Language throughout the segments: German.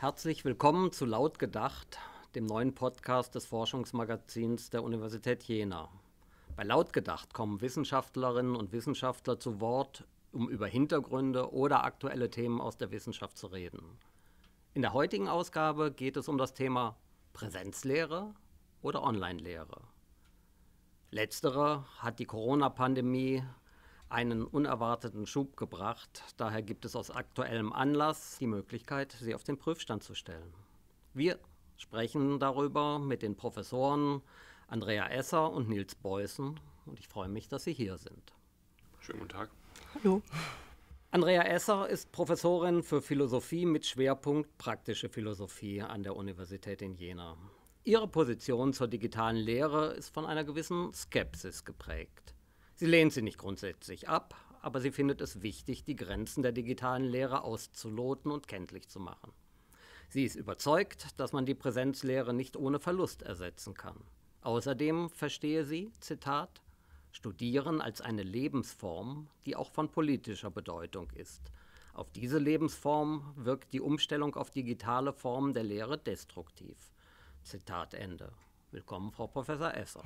Herzlich willkommen zu Laut gedacht, dem neuen Podcast des Forschungsmagazins der Universität Jena. Bei Laut gedacht kommen Wissenschaftlerinnen und Wissenschaftler zu Wort, um über Hintergründe oder aktuelle Themen aus der Wissenschaft zu reden. In der heutigen Ausgabe geht es um das Thema Präsenzlehre oder Online-Lehre. Letztere hat die Corona-Pandemie einen unerwarteten Schub gebracht. Daher gibt es aus aktuellem Anlass die Möglichkeit, sie auf den Prüfstand zu stellen. Wir sprechen darüber mit den Professoren Andrea Esser und Nils Beußen und ich freue mich, dass Sie hier sind. Schönen guten Tag. Hallo. Andrea Esser ist Professorin für Philosophie mit Schwerpunkt praktische Philosophie an der Universität in Jena. Ihre Position zur digitalen Lehre ist von einer gewissen Skepsis geprägt. Sie lehnt sie nicht grundsätzlich ab, aber sie findet es wichtig, die Grenzen der digitalen Lehre auszuloten und kenntlich zu machen. Sie ist überzeugt, dass man die Präsenzlehre nicht ohne Verlust ersetzen kann. Außerdem verstehe sie, Zitat, Studieren als eine Lebensform, die auch von politischer Bedeutung ist. Auf diese Lebensform wirkt die Umstellung auf digitale Formen der Lehre destruktiv. Zitat Ende. Willkommen, Frau Professor Esser.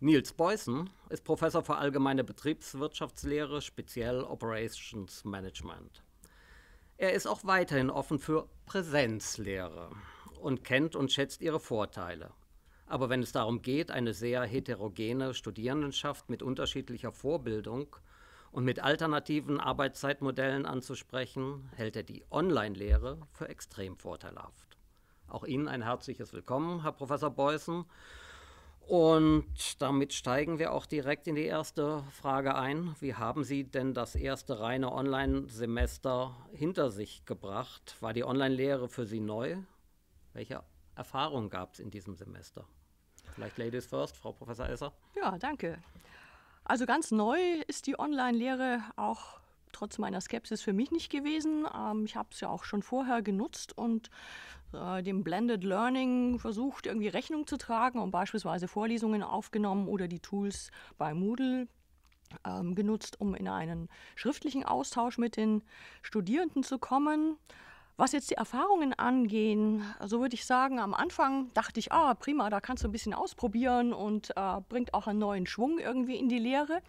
Nils Beußen ist Professor für allgemeine Betriebswirtschaftslehre, speziell Operations Management. Er ist auch weiterhin offen für Präsenzlehre und kennt und schätzt ihre Vorteile. Aber wenn es darum geht, eine sehr heterogene Studierendenschaft mit unterschiedlicher Vorbildung und mit alternativen Arbeitszeitmodellen anzusprechen, hält er die Online-Lehre für extrem vorteilhaft. Auch Ihnen ein herzliches Willkommen, Herr Professor Beußen. Und damit steigen wir auch direkt in die erste Frage ein. Wie haben Sie denn das erste reine Online-Semester hinter sich gebracht? War die Online-Lehre für Sie neu? Welche Erfahrungen gab es in diesem Semester? Vielleicht Ladies first, Frau Professor Esser. Ja, danke. Also ganz neu ist die Online-Lehre auch trotz meiner Skepsis für mich nicht gewesen. Ähm, ich habe es ja auch schon vorher genutzt und äh, dem Blended Learning versucht, irgendwie Rechnung zu tragen und beispielsweise Vorlesungen aufgenommen oder die Tools bei Moodle ähm, genutzt, um in einen schriftlichen Austausch mit den Studierenden zu kommen. Was jetzt die Erfahrungen angehen, so würde ich sagen, am Anfang dachte ich, ah, prima, da kannst du ein bisschen ausprobieren und äh, bringt auch einen neuen Schwung irgendwie in die Lehre.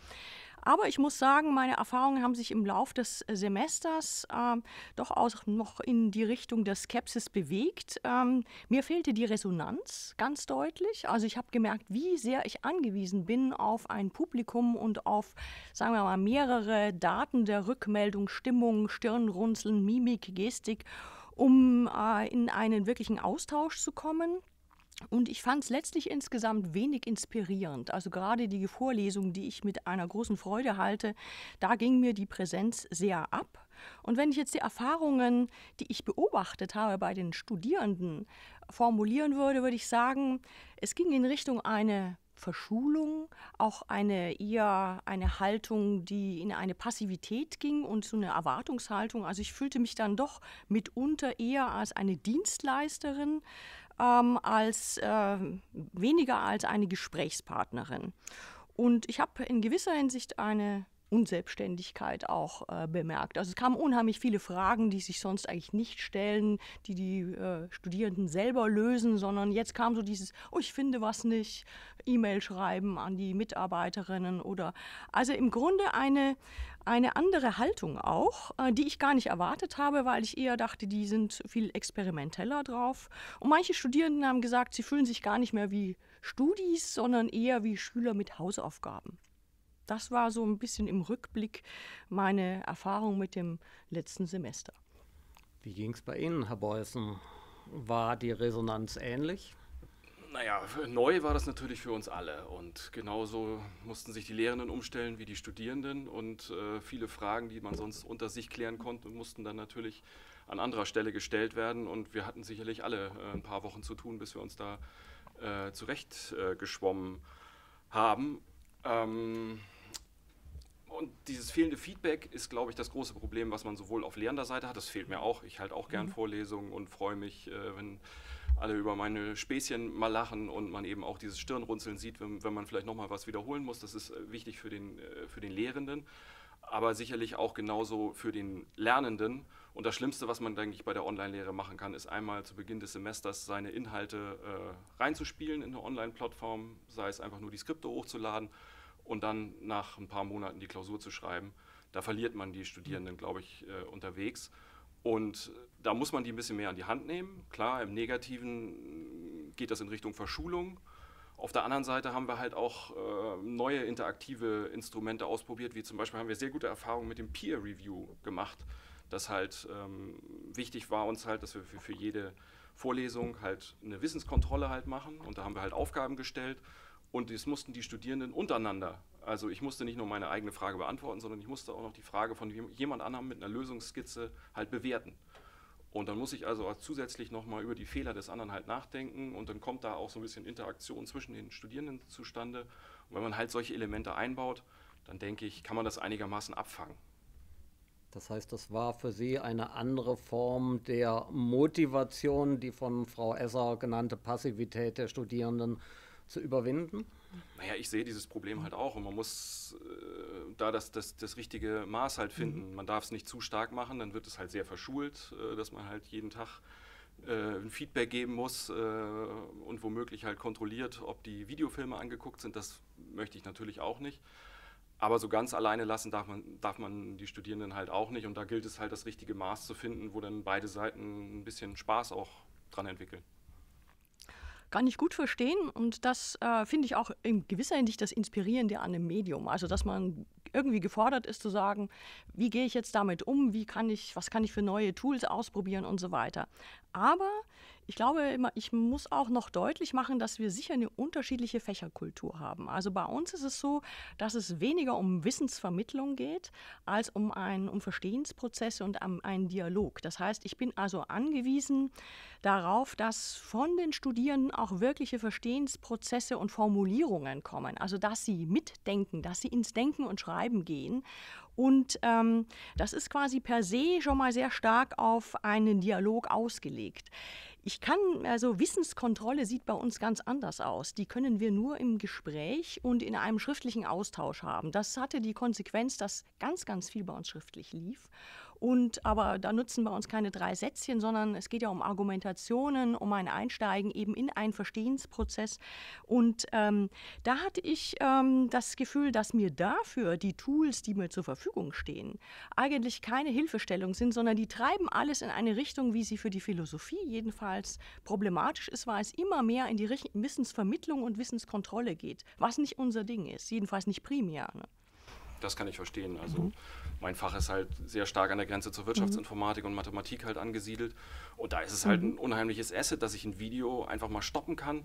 Aber ich muss sagen, meine Erfahrungen haben sich im Lauf des äh, Semesters ähm, doch auch noch in die Richtung der Skepsis bewegt. Ähm, mir fehlte die Resonanz ganz deutlich. Also ich habe gemerkt, wie sehr ich angewiesen bin auf ein Publikum und auf, sagen wir mal, mehrere Daten der Rückmeldung, Stimmung, Stirnrunzeln, Mimik, Gestik um äh, in einen wirklichen Austausch zu kommen. Und ich fand es letztlich insgesamt wenig inspirierend. Also gerade die Vorlesungen, die ich mit einer großen Freude halte, da ging mir die Präsenz sehr ab. Und wenn ich jetzt die Erfahrungen, die ich beobachtet habe bei den Studierenden, formulieren würde, würde ich sagen, es ging in Richtung eine Verschulung, auch eine eher eine Haltung, die in eine Passivität ging und so eine Erwartungshaltung. Also ich fühlte mich dann doch mitunter eher als eine Dienstleisterin ähm, als äh, weniger als eine Gesprächspartnerin. Und ich habe in gewisser Hinsicht eine Unselbstständigkeit auch äh, bemerkt. Also es kamen unheimlich viele Fragen, die sich sonst eigentlich nicht stellen, die die äh, Studierenden selber lösen, sondern jetzt kam so dieses, oh, ich finde was nicht, E-Mail schreiben an die Mitarbeiterinnen oder also im Grunde eine, eine andere Haltung auch, äh, die ich gar nicht erwartet habe, weil ich eher dachte, die sind viel experimenteller drauf. Und manche Studierenden haben gesagt, sie fühlen sich gar nicht mehr wie Studis, sondern eher wie Schüler mit Hausaufgaben. Das war so ein bisschen im Rückblick meine Erfahrung mit dem letzten Semester. Wie ging es bei Ihnen, Herr Beußen? War die Resonanz ähnlich? naja, neu war das natürlich für uns alle. Und genauso mussten sich die Lehrenden umstellen wie die Studierenden. Und äh, viele Fragen, die man sonst unter sich klären konnte, mussten dann natürlich an anderer Stelle gestellt werden. Und wir hatten sicherlich alle äh, ein paar Wochen zu tun, bis wir uns da äh, zurechtgeschwommen äh, haben. Ähm, und dieses fehlende Feedback ist, glaube ich, das große Problem, was man sowohl auf lehrender Seite hat. Das fehlt mir auch. Ich halte auch gern mhm. Vorlesungen und freue mich, äh, wenn alle über meine Späßchen mal lachen und man eben auch dieses Stirnrunzeln sieht, wenn, wenn man vielleicht nochmal was wiederholen muss. Das ist äh, wichtig für den, äh, für den Lehrenden, aber sicherlich auch genauso für den Lernenden. Und das Schlimmste, was man, denke ich, bei der Online-Lehre machen kann, ist einmal zu Beginn des Semesters seine Inhalte äh, reinzuspielen in eine Online-Plattform, sei es einfach nur die Skripte hochzuladen und dann nach ein paar Monaten die Klausur zu schreiben. Da verliert man die Studierenden, glaube ich, äh, unterwegs. Und da muss man die ein bisschen mehr an die Hand nehmen. Klar, im Negativen geht das in Richtung Verschulung. Auf der anderen Seite haben wir halt auch äh, neue interaktive Instrumente ausprobiert, wie zum Beispiel haben wir sehr gute Erfahrungen mit dem Peer Review gemacht. Das halt ähm, wichtig war uns halt, dass wir für, für jede Vorlesung halt eine Wissenskontrolle halt machen und da haben wir halt Aufgaben gestellt und das mussten die Studierenden untereinander also ich musste nicht nur meine eigene Frage beantworten, sondern ich musste auch noch die Frage von jemand anderem mit einer Lösungsskizze halt bewerten. Und dann muss ich also auch zusätzlich nochmal über die Fehler des anderen halt nachdenken und dann kommt da auch so ein bisschen Interaktion zwischen den Studierenden zustande. Und wenn man halt solche Elemente einbaut, dann denke ich, kann man das einigermaßen abfangen. Das heißt, das war für Sie eine andere Form der Motivation, die von Frau Esser genannte Passivität der Studierenden zu überwinden? naja, ich sehe dieses Problem halt auch und man muss äh, da das, das, das richtige Maß halt finden. Mhm. Man darf es nicht zu stark machen, dann wird es halt sehr verschult, äh, dass man halt jeden Tag äh, ein Feedback geben muss äh, und womöglich halt kontrolliert, ob die Videofilme angeguckt sind. Das möchte ich natürlich auch nicht. Aber so ganz alleine lassen darf man, darf man die Studierenden halt auch nicht. Und da gilt es halt, das richtige Maß zu finden, wo dann beide Seiten ein bisschen Spaß auch dran entwickeln kann ich gut verstehen und das äh, finde ich auch in gewisser Hinsicht das Inspirierende an einem Medium. Also, dass man irgendwie gefordert ist zu sagen, wie gehe ich jetzt damit um, wie kann ich, was kann ich für neue Tools ausprobieren und so weiter. Aber ich glaube immer, ich muss auch noch deutlich machen, dass wir sicher eine unterschiedliche Fächerkultur haben. Also bei uns ist es so, dass es weniger um Wissensvermittlung geht, als um einen um Verstehensprozesse und um einen Dialog. Das heißt, ich bin also angewiesen darauf, dass von den Studierenden auch wirkliche Verstehensprozesse und Formulierungen kommen. Also dass sie mitdenken, dass sie ins Denken und Schreiben gehen und ähm, das ist quasi per se schon mal sehr stark auf einen Dialog ausgelegt. Ich kann, also Wissenskontrolle sieht bei uns ganz anders aus. Die können wir nur im Gespräch und in einem schriftlichen Austausch haben. Das hatte die Konsequenz, dass ganz, ganz viel bei uns schriftlich lief. Und aber da nutzen bei uns keine drei Sätzchen, sondern es geht ja um Argumentationen, um ein Einsteigen eben in einen Verstehensprozess. Und ähm, da hatte ich ähm, das Gefühl, dass mir dafür die Tools, die mir zur Verfügung stehen, eigentlich keine Hilfestellung sind, sondern die treiben alles in eine Richtung, wie sie für die Philosophie jedenfalls problematisch ist, weil es immer mehr in die Wissensvermittlung und Wissenskontrolle geht, was nicht unser Ding ist, jedenfalls nicht primär. Ne? das kann ich verstehen. Also mhm. mein Fach ist halt sehr stark an der Grenze zur Wirtschaftsinformatik mhm. und Mathematik halt angesiedelt. Und da ist es halt mhm. ein unheimliches Asset, dass ich ein Video einfach mal stoppen kann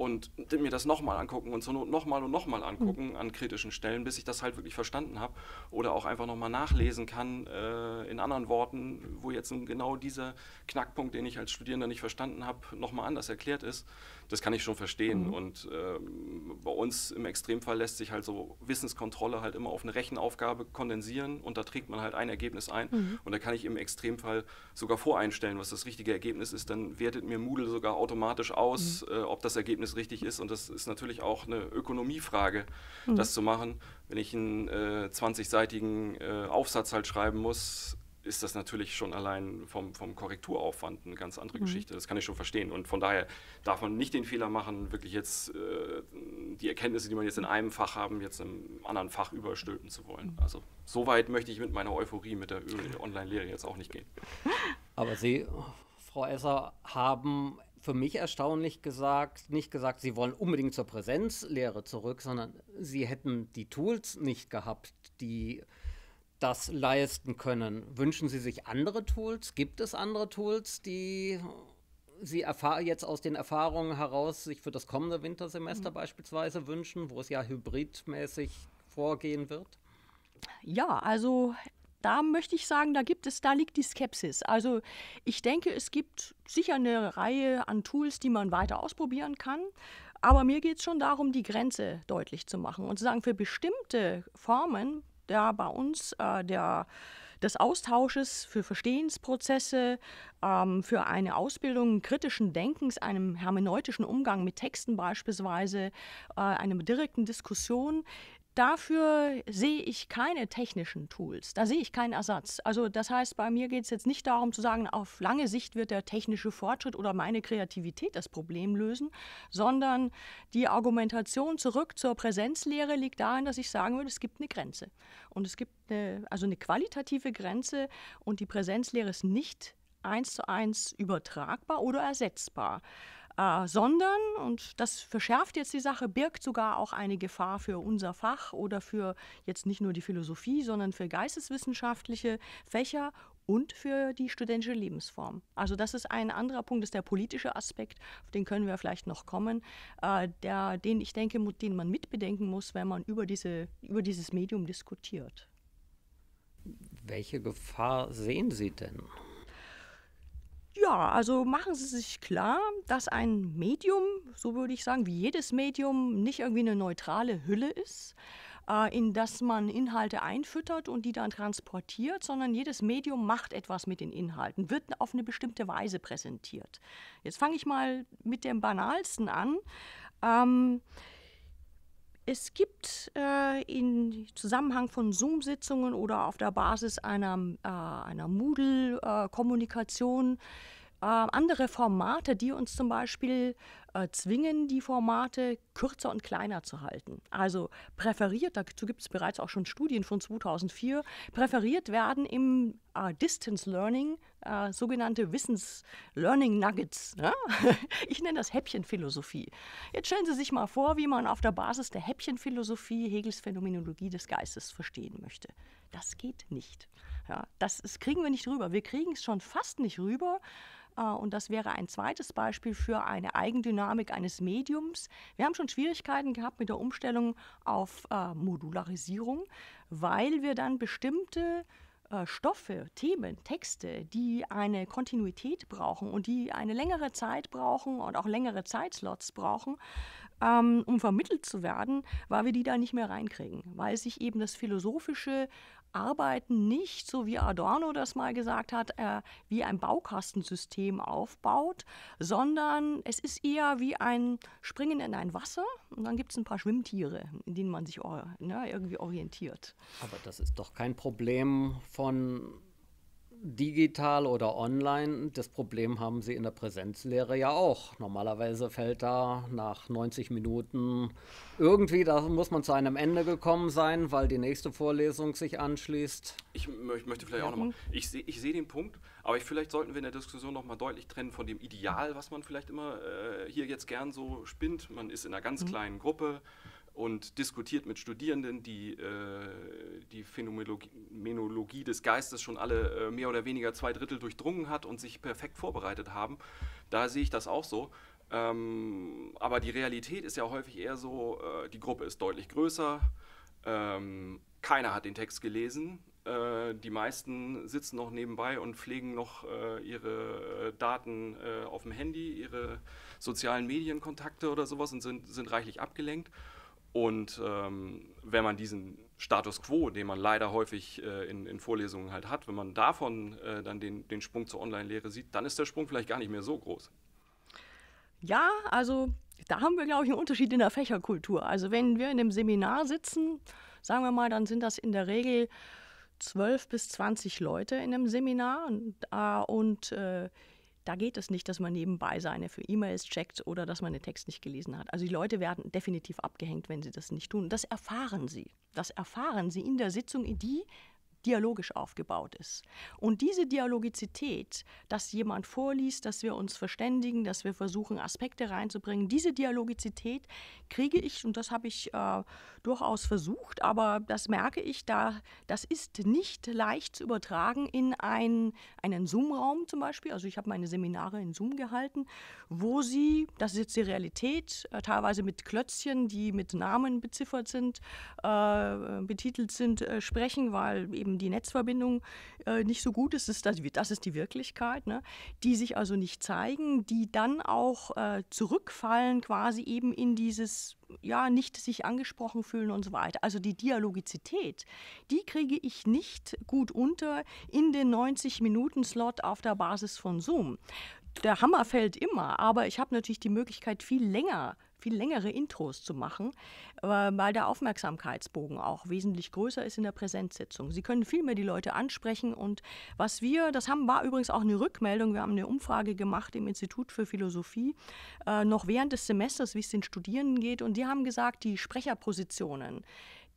und mir das nochmal angucken und zur Not nochmal und nochmal angucken an kritischen Stellen, bis ich das halt wirklich verstanden habe oder auch einfach nochmal nachlesen kann äh, in anderen Worten, wo jetzt genau dieser Knackpunkt, den ich als Studierender nicht verstanden habe, nochmal anders erklärt ist. Das kann ich schon verstehen mhm. und ähm, bei uns im Extremfall lässt sich halt so Wissenskontrolle halt immer auf eine Rechenaufgabe kondensieren und da trägt man halt ein Ergebnis ein mhm. und da kann ich im Extremfall sogar voreinstellen, was das richtige Ergebnis ist. Dann wertet mir Moodle sogar automatisch aus, mhm. äh, ob das Ergebnis es richtig ist. Und das ist natürlich auch eine Ökonomiefrage, mhm. das zu machen. Wenn ich einen äh, 20-seitigen äh, Aufsatz halt schreiben muss, ist das natürlich schon allein vom, vom Korrekturaufwand eine ganz andere mhm. Geschichte. Das kann ich schon verstehen. Und von daher darf man nicht den Fehler machen, wirklich jetzt äh, die Erkenntnisse, die man jetzt in einem Fach haben, jetzt im anderen Fach überstülpen zu wollen. Also so weit möchte ich mit meiner Euphorie mit der Online-Lehre jetzt auch nicht gehen. Aber Sie, Frau Esser, haben für mich erstaunlich gesagt, nicht gesagt, sie wollen unbedingt zur Präsenzlehre zurück, sondern sie hätten die Tools nicht gehabt, die das leisten können. Wünschen Sie sich andere Tools? Gibt es andere Tools, die Sie jetzt aus den Erfahrungen heraus sich für das kommende Wintersemester mhm. beispielsweise wünschen, wo es ja hybridmäßig vorgehen wird? Ja, also da möchte ich sagen, da gibt es, da liegt die Skepsis. Also ich denke, es gibt sicher eine Reihe an Tools, die man weiter ausprobieren kann. Aber mir geht es schon darum, die Grenze deutlich zu machen und zu sagen, für bestimmte Formen da bei uns äh, der, des Austausches für Verstehensprozesse, ähm, für eine Ausbildung kritischen Denkens, einem hermeneutischen Umgang mit Texten beispielsweise, äh, einer direkten Diskussion, dafür sehe ich keine technischen Tools. Da sehe ich keinen Ersatz. Also das heißt, bei mir geht es jetzt nicht darum zu sagen, auf lange Sicht wird der technische Fortschritt oder meine Kreativität das Problem lösen, sondern die Argumentation zurück zur Präsenzlehre liegt darin, dass ich sagen würde, es gibt eine Grenze. Und es gibt eine, also eine qualitative Grenze und die Präsenzlehre ist nicht eins zu eins übertragbar oder ersetzbar äh, sondern, und das verschärft jetzt die Sache, birgt sogar auch eine Gefahr für unser Fach oder für jetzt nicht nur die Philosophie, sondern für geisteswissenschaftliche Fächer und für die studentische Lebensform. Also das ist ein anderer Punkt, das ist der politische Aspekt, auf den können wir vielleicht noch kommen, äh, der, den ich denke, den man mitbedenken muss, wenn man über, diese, über dieses Medium diskutiert. Welche Gefahr sehen Sie denn? Ja, also machen Sie sich klar, dass ein Medium, so würde ich sagen, wie jedes Medium, nicht irgendwie eine neutrale Hülle ist, äh, in das man Inhalte einfüttert und die dann transportiert, sondern jedes Medium macht etwas mit den Inhalten, wird auf eine bestimmte Weise präsentiert. Jetzt fange ich mal mit dem Banalsten an. Ähm, es gibt äh, im Zusammenhang von Zoom-Sitzungen oder auf der Basis einer, äh, einer Moodle-Kommunikation äh, äh, andere Formate, die uns zum Beispiel äh, zwingen, die Formate kürzer und kleiner zu halten. Also präferiert, dazu gibt es bereits auch schon Studien von 2004, präferiert werden im äh, Distance Learning äh, sogenannte Wissens-Learning-Nuggets. Ne? ich nenne das Häppchenphilosophie. Jetzt stellen Sie sich mal vor, wie man auf der Basis der Häppchenphilosophie Hegels Phänomenologie des Geistes verstehen möchte. Das geht nicht. Ja, das ist, kriegen wir nicht rüber. Wir kriegen es schon fast nicht rüber, äh, und das wäre ein zweites Beispiel für eine Eigendynamik eines Mediums. Wir haben schon Schwierigkeiten gehabt mit der Umstellung auf äh, Modularisierung, weil wir dann bestimmte äh, Stoffe, Themen, Texte, die eine Kontinuität brauchen und die eine längere Zeit brauchen und auch längere Zeitslots brauchen, ähm, um vermittelt zu werden, weil wir die da nicht mehr reinkriegen, weil sich eben das Philosophische arbeiten nicht, so wie Adorno das mal gesagt hat, äh, wie ein Baukastensystem aufbaut, sondern es ist eher wie ein Springen in ein Wasser und dann gibt es ein paar Schwimmtiere, in denen man sich oh, ne, irgendwie orientiert. Aber das ist doch kein Problem von digital oder online, das Problem haben sie in der Präsenzlehre ja auch. Normalerweise fällt da nach 90 Minuten irgendwie, da muss man zu einem Ende gekommen sein, weil die nächste Vorlesung sich anschließt. Ich, möchte vielleicht auch nochmal, ich sehe ich seh den Punkt, aber ich, vielleicht sollten wir in der Diskussion nochmal deutlich trennen von dem Ideal, was man vielleicht immer äh, hier jetzt gern so spinnt. Man ist in einer ganz mhm. kleinen Gruppe und diskutiert mit Studierenden, die äh, die Phänomenologie des Geistes schon alle äh, mehr oder weniger zwei Drittel durchdrungen hat und sich perfekt vorbereitet haben. Da sehe ich das auch so. Ähm, aber die Realität ist ja häufig eher so, äh, die Gruppe ist deutlich größer, ähm, keiner hat den Text gelesen, äh, die meisten sitzen noch nebenbei und pflegen noch äh, ihre äh, Daten auf dem Handy, ihre sozialen Medienkontakte oder sowas und sind, sind reichlich abgelenkt. Und ähm, wenn man diesen Status quo, den man leider häufig äh, in, in, Vorlesungen halt hat, wenn man davon äh, dann den, den Sprung zur Online-Lehre sieht, dann ist der Sprung vielleicht gar nicht mehr so groß. Ja, also da haben wir, glaube ich, einen Unterschied in der Fächerkultur. Also wenn wir in einem Seminar sitzen, sagen wir mal, dann sind das in der Regel 12 bis 20 Leute in einem Seminar und, äh, und äh, da geht es nicht, dass man nebenbei seine für E-Mails checkt oder dass man den Text nicht gelesen hat. Also die Leute werden definitiv abgehängt, wenn sie das nicht tun. Das erfahren sie. Das erfahren sie in der Sitzung, in die dialogisch aufgebaut ist. Und diese Dialogizität, dass jemand vorliest, dass wir uns verständigen, dass wir versuchen, Aspekte reinzubringen, diese Dialogizität kriege ich, und das habe ich äh, durchaus versucht, aber das merke ich, da, das ist nicht leicht zu übertragen in ein, einen Zoom-Raum zum Beispiel. Also ich habe meine Seminare in Zoom gehalten, wo sie, das ist jetzt die Realität, äh, teilweise mit Klötzchen, die mit Namen beziffert sind, äh, betitelt sind, äh, sprechen, weil eben die Netzverbindung äh, nicht so gut ist. Das ist, das, das ist die Wirklichkeit, ne? die sich also nicht zeigen, die dann auch äh, zurückfallen quasi eben in dieses ja, nicht sich angesprochen fühlen und so weiter. Also die Dialogizität, die kriege ich nicht gut unter in den 90-Minuten-Slot auf der Basis von Zoom. Der Hammer fällt immer, aber ich habe natürlich die Möglichkeit, viel länger viel längere Intros zu machen, weil der Aufmerksamkeitsbogen auch wesentlich größer ist in der Präsenzsitzung. Sie können viel mehr die Leute ansprechen und was wir, das haben, war übrigens auch eine Rückmeldung, wir haben eine Umfrage gemacht im Institut für Philosophie, äh, noch während des Semesters, wie es den Studierenden geht und die haben gesagt, die Sprecherpositionen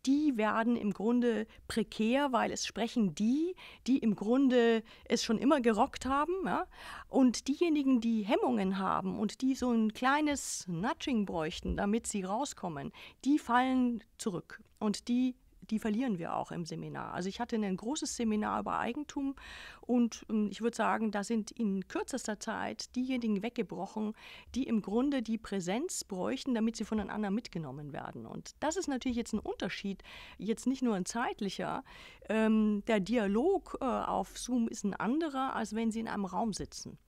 die werden im Grunde prekär, weil es sprechen die, die im Grunde es schon immer gerockt haben. Ja? Und diejenigen, die Hemmungen haben und die so ein kleines Nudging bräuchten, damit sie rauskommen, die fallen zurück. Und die die verlieren wir auch im Seminar. Also ich hatte ein großes Seminar über Eigentum und ähm, ich würde sagen, da sind in kürzester Zeit diejenigen weggebrochen, die im Grunde die Präsenz bräuchten, damit sie voneinander mitgenommen werden. Und das ist natürlich jetzt ein Unterschied, jetzt nicht nur ein zeitlicher. Ähm, der Dialog äh, auf Zoom ist ein anderer, als wenn Sie in einem Raum sitzen.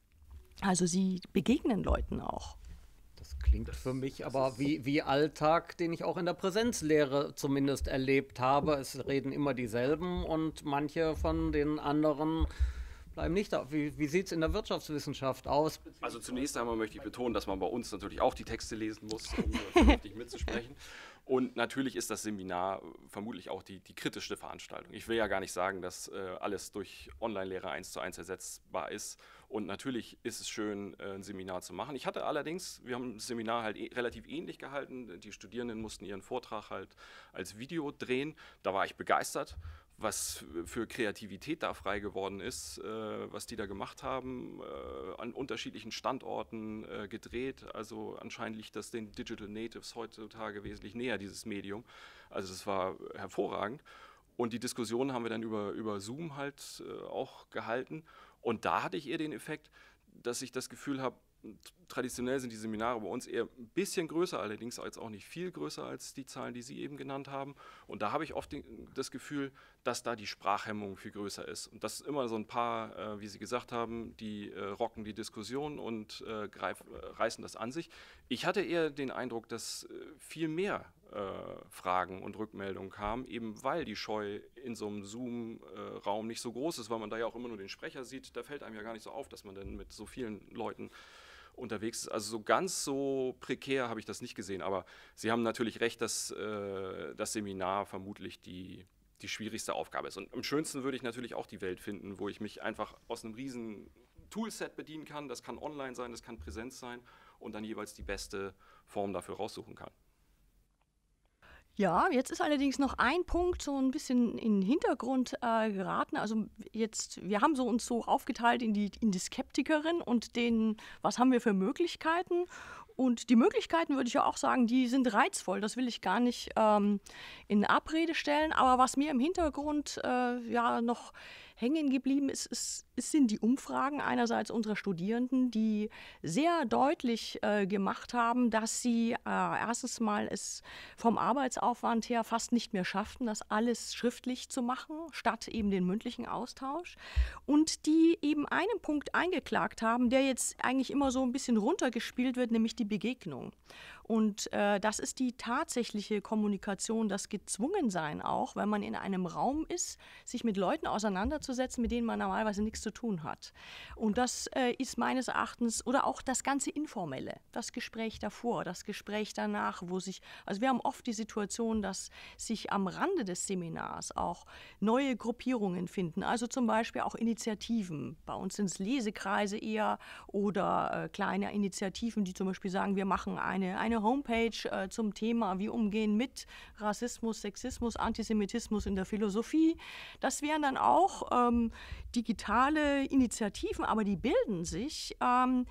Also Sie begegnen Leuten auch klingt das für mich aber wie, wie Alltag, den ich auch in der Präsenzlehre zumindest erlebt habe. Es reden immer dieselben und manche von den anderen bleiben nicht da. Wie, wie sieht es in der Wirtschaftswissenschaft aus? Also zunächst einmal möchte ich betonen, dass man bei uns natürlich auch die Texte lesen muss, um vernünftig mitzusprechen. Und natürlich ist das Seminar äh, vermutlich auch die, die kritischste Veranstaltung. Ich will ja gar nicht sagen, dass äh, alles durch Online-Lehre eins zu eins ersetzbar ist. Und natürlich ist es schön, äh, ein Seminar zu machen. Ich hatte allerdings, wir haben das Seminar halt e relativ ähnlich gehalten. Die Studierenden mussten ihren Vortrag halt als Video drehen. Da war ich begeistert was für Kreativität da frei geworden ist, äh, was die da gemacht haben, äh, an unterschiedlichen Standorten äh, gedreht. Also anscheinend liegt das den Digital Natives heutzutage wesentlich näher, dieses Medium. Also das war hervorragend. Und die Diskussion haben wir dann über, über Zoom halt äh, auch gehalten. Und da hatte ich eher den Effekt, dass ich das Gefühl habe, Traditionell sind die Seminare bei uns eher ein bisschen größer, allerdings als auch nicht viel größer als die Zahlen, die Sie eben genannt haben. Und da habe ich oft das Gefühl, dass da die Sprachhemmung viel größer ist. Und das ist immer so ein paar, äh, wie Sie gesagt haben, die äh, rocken die Diskussion und äh, reißen das an sich. Ich hatte eher den Eindruck, dass viel mehr Fragen und Rückmeldungen kamen, eben weil die Scheu in so einem Zoom-Raum nicht so groß ist, weil man da ja auch immer nur den Sprecher sieht. Da fällt einem ja gar nicht so auf, dass man dann mit so vielen Leuten unterwegs ist. Also so ganz so prekär habe ich das nicht gesehen, aber Sie haben natürlich recht, dass äh, das Seminar vermutlich die, die schwierigste Aufgabe ist. Und am schönsten würde ich natürlich auch die Welt finden, wo ich mich einfach aus einem riesen Toolset bedienen kann. Das kann online sein, das kann Präsenz sein und dann jeweils die beste Form dafür raussuchen kann. Ja, jetzt ist allerdings noch ein Punkt so ein bisschen in den Hintergrund äh, geraten. Also jetzt, wir haben so uns so aufgeteilt in die, in die Skeptikerin und den, was haben wir für Möglichkeiten? Und die Möglichkeiten würde ich ja auch sagen, die sind reizvoll. Das will ich gar nicht ähm, in Abrede stellen. Aber was mir im Hintergrund äh, ja noch hängen geblieben ist, ist, ist sind die Umfragen einerseits unserer Studierenden, die sehr deutlich äh, gemacht haben, dass sie äh, erstens mal es vom Arbeitsaufwand her fast nicht mehr schafften, das alles schriftlich zu machen, statt eben den mündlichen Austausch. Und die eben einen Punkt eingeklagt haben, der jetzt eigentlich immer so ein bisschen runtergespielt wird, nämlich die Begegnung. Und äh, das ist die tatsächliche Kommunikation, das Gezwungensein auch, wenn man in einem Raum ist, sich mit Leuten auseinanderzusetzen, mit denen man normalerweise nichts zu tun hat. Und das äh, ist meines Erachtens, oder auch das ganze Informelle, das Gespräch davor, das Gespräch danach, wo sich, also wir haben oft die Situation, dass sich am Rande des Seminars auch neue Gruppierungen finden, also zum Beispiel auch Initiativen. Bei uns sind es Lesekreise eher oder äh, kleine Initiativen, die zum Beispiel sagen, wir machen eine, eine eine Homepage äh, zum Thema Wie umgehen mit Rassismus, Sexismus, Antisemitismus in der Philosophie. Das wären dann auch ähm, digitale Initiativen, aber die bilden sich. Ähm,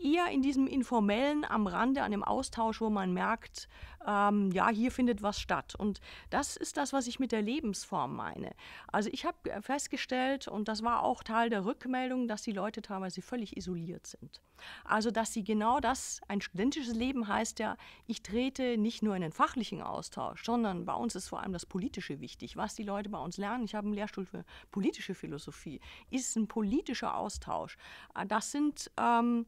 eher in diesem informellen am Rande, an dem Austausch, wo man merkt, ähm, ja, hier findet was statt. Und das ist das, was ich mit der Lebensform meine. Also ich habe äh, festgestellt, und das war auch Teil der Rückmeldung, dass die Leute teilweise völlig isoliert sind. Also dass sie genau das, ein studentisches Leben heißt ja, ich trete nicht nur in den fachlichen Austausch, sondern bei uns ist vor allem das Politische wichtig, was die Leute bei uns lernen. Ich habe einen Lehrstuhl für politische Philosophie. Ist ein politischer Austausch. Äh, das sind... Ähm,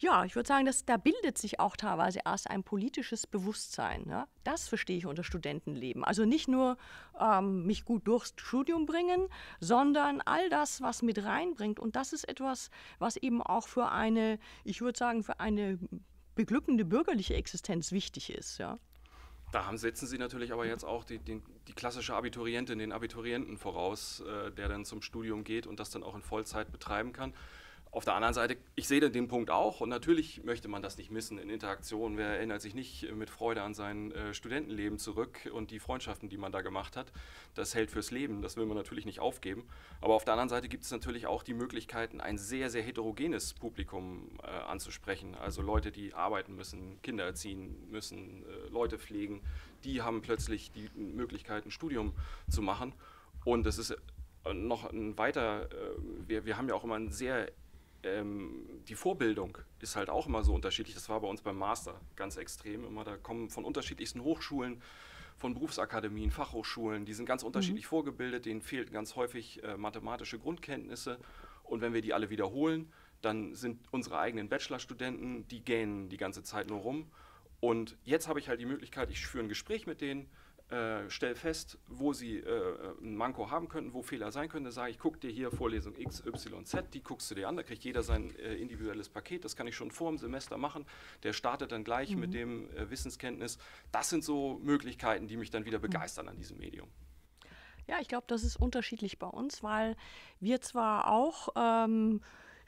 ja, ich würde sagen, dass, da bildet sich auch teilweise erst ein politisches Bewusstsein. Ne? Das verstehe ich unter Studentenleben. Also nicht nur ähm, mich gut durchs Studium bringen, sondern all das, was mit reinbringt. Und das ist etwas, was eben auch für eine, ich würde sagen, für eine beglückende bürgerliche Existenz wichtig ist. Ja? Da haben, setzen Sie natürlich aber jetzt auch die, die, die klassische Abiturientin, den Abiturienten voraus, äh, der dann zum Studium geht und das dann auch in Vollzeit betreiben kann. Auf der anderen Seite, ich sehe den Punkt auch und natürlich möchte man das nicht missen in Interaktionen. Wer erinnert sich nicht mit Freude an sein äh, Studentenleben zurück und die Freundschaften, die man da gemacht hat? Das hält fürs Leben, das will man natürlich nicht aufgeben. Aber auf der anderen Seite gibt es natürlich auch die Möglichkeiten, ein sehr, sehr heterogenes Publikum äh, anzusprechen. Also Leute, die arbeiten müssen, Kinder erziehen müssen, äh, Leute pflegen, die haben plötzlich die Möglichkeit, ein Studium zu machen. Und das ist äh, noch ein weiter, äh, wir, wir haben ja auch immer ein sehr ähm, die Vorbildung ist halt auch immer so unterschiedlich. Das war bei uns beim Master ganz extrem immer. Da kommen von unterschiedlichsten Hochschulen, von Berufsakademien, Fachhochschulen, die sind ganz unterschiedlich mhm. vorgebildet, denen fehlen ganz häufig äh, mathematische Grundkenntnisse. Und wenn wir die alle wiederholen, dann sind unsere eigenen Bachelorstudenten, die gähnen die ganze Zeit nur rum. Und jetzt habe ich halt die Möglichkeit, ich führe ein Gespräch mit denen, äh, stell fest, wo sie äh, ein Manko haben könnten, wo Fehler sein könnten, sage ich, guck dir hier Vorlesung X, Y, Z, die guckst du dir an, da kriegt jeder sein äh, individuelles Paket, das kann ich schon vor dem Semester machen, der startet dann gleich mhm. mit dem äh, Wissenskenntnis. Das sind so Möglichkeiten, die mich dann wieder mhm. begeistern mhm. an diesem Medium. Ja, ich glaube, das ist unterschiedlich bei uns, weil wir zwar auch... Ähm,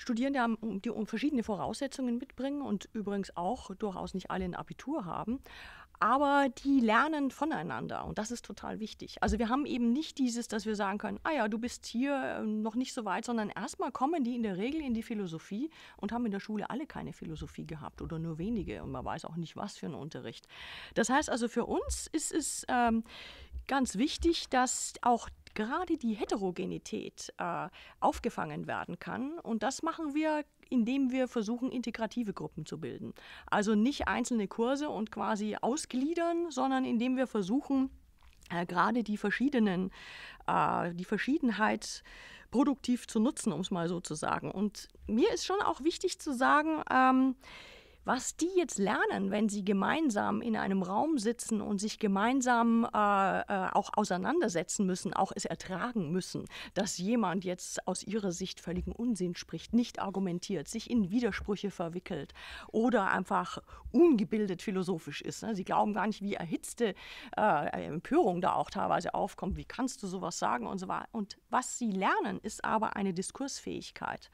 Studierende haben die um verschiedene Voraussetzungen mitbringen und übrigens auch durchaus nicht alle ein Abitur haben aber die lernen voneinander und das ist total wichtig. Also wir haben eben nicht dieses, dass wir sagen können, ah ja, du bist hier ähm, noch nicht so weit, sondern erstmal kommen die in der Regel in die Philosophie und haben in der Schule alle keine Philosophie gehabt oder nur wenige und man weiß auch nicht, was für einen Unterricht. Das heißt also für uns ist es ähm, ganz wichtig, dass auch gerade die Heterogenität äh, aufgefangen werden kann. Und das machen wir, indem wir versuchen, integrative Gruppen zu bilden. Also nicht einzelne Kurse und quasi ausgliedern, sondern indem wir versuchen, äh, gerade die verschiedenen, äh, die Verschiedenheit produktiv zu nutzen, um es mal so zu sagen. Und mir ist schon auch wichtig zu sagen, ähm, was die jetzt lernen, wenn sie gemeinsam in einem Raum sitzen und sich gemeinsam äh, äh, auch auseinandersetzen müssen, auch es ertragen müssen, dass jemand jetzt aus ihrer Sicht völligen Unsinn spricht, nicht argumentiert, sich in Widersprüche verwickelt oder einfach ungebildet philosophisch ist. Ne? Sie glauben gar nicht, wie erhitzte äh, Empörung da auch teilweise aufkommt, wie kannst du sowas sagen und so weiter. Und was sie lernen, ist aber eine Diskursfähigkeit.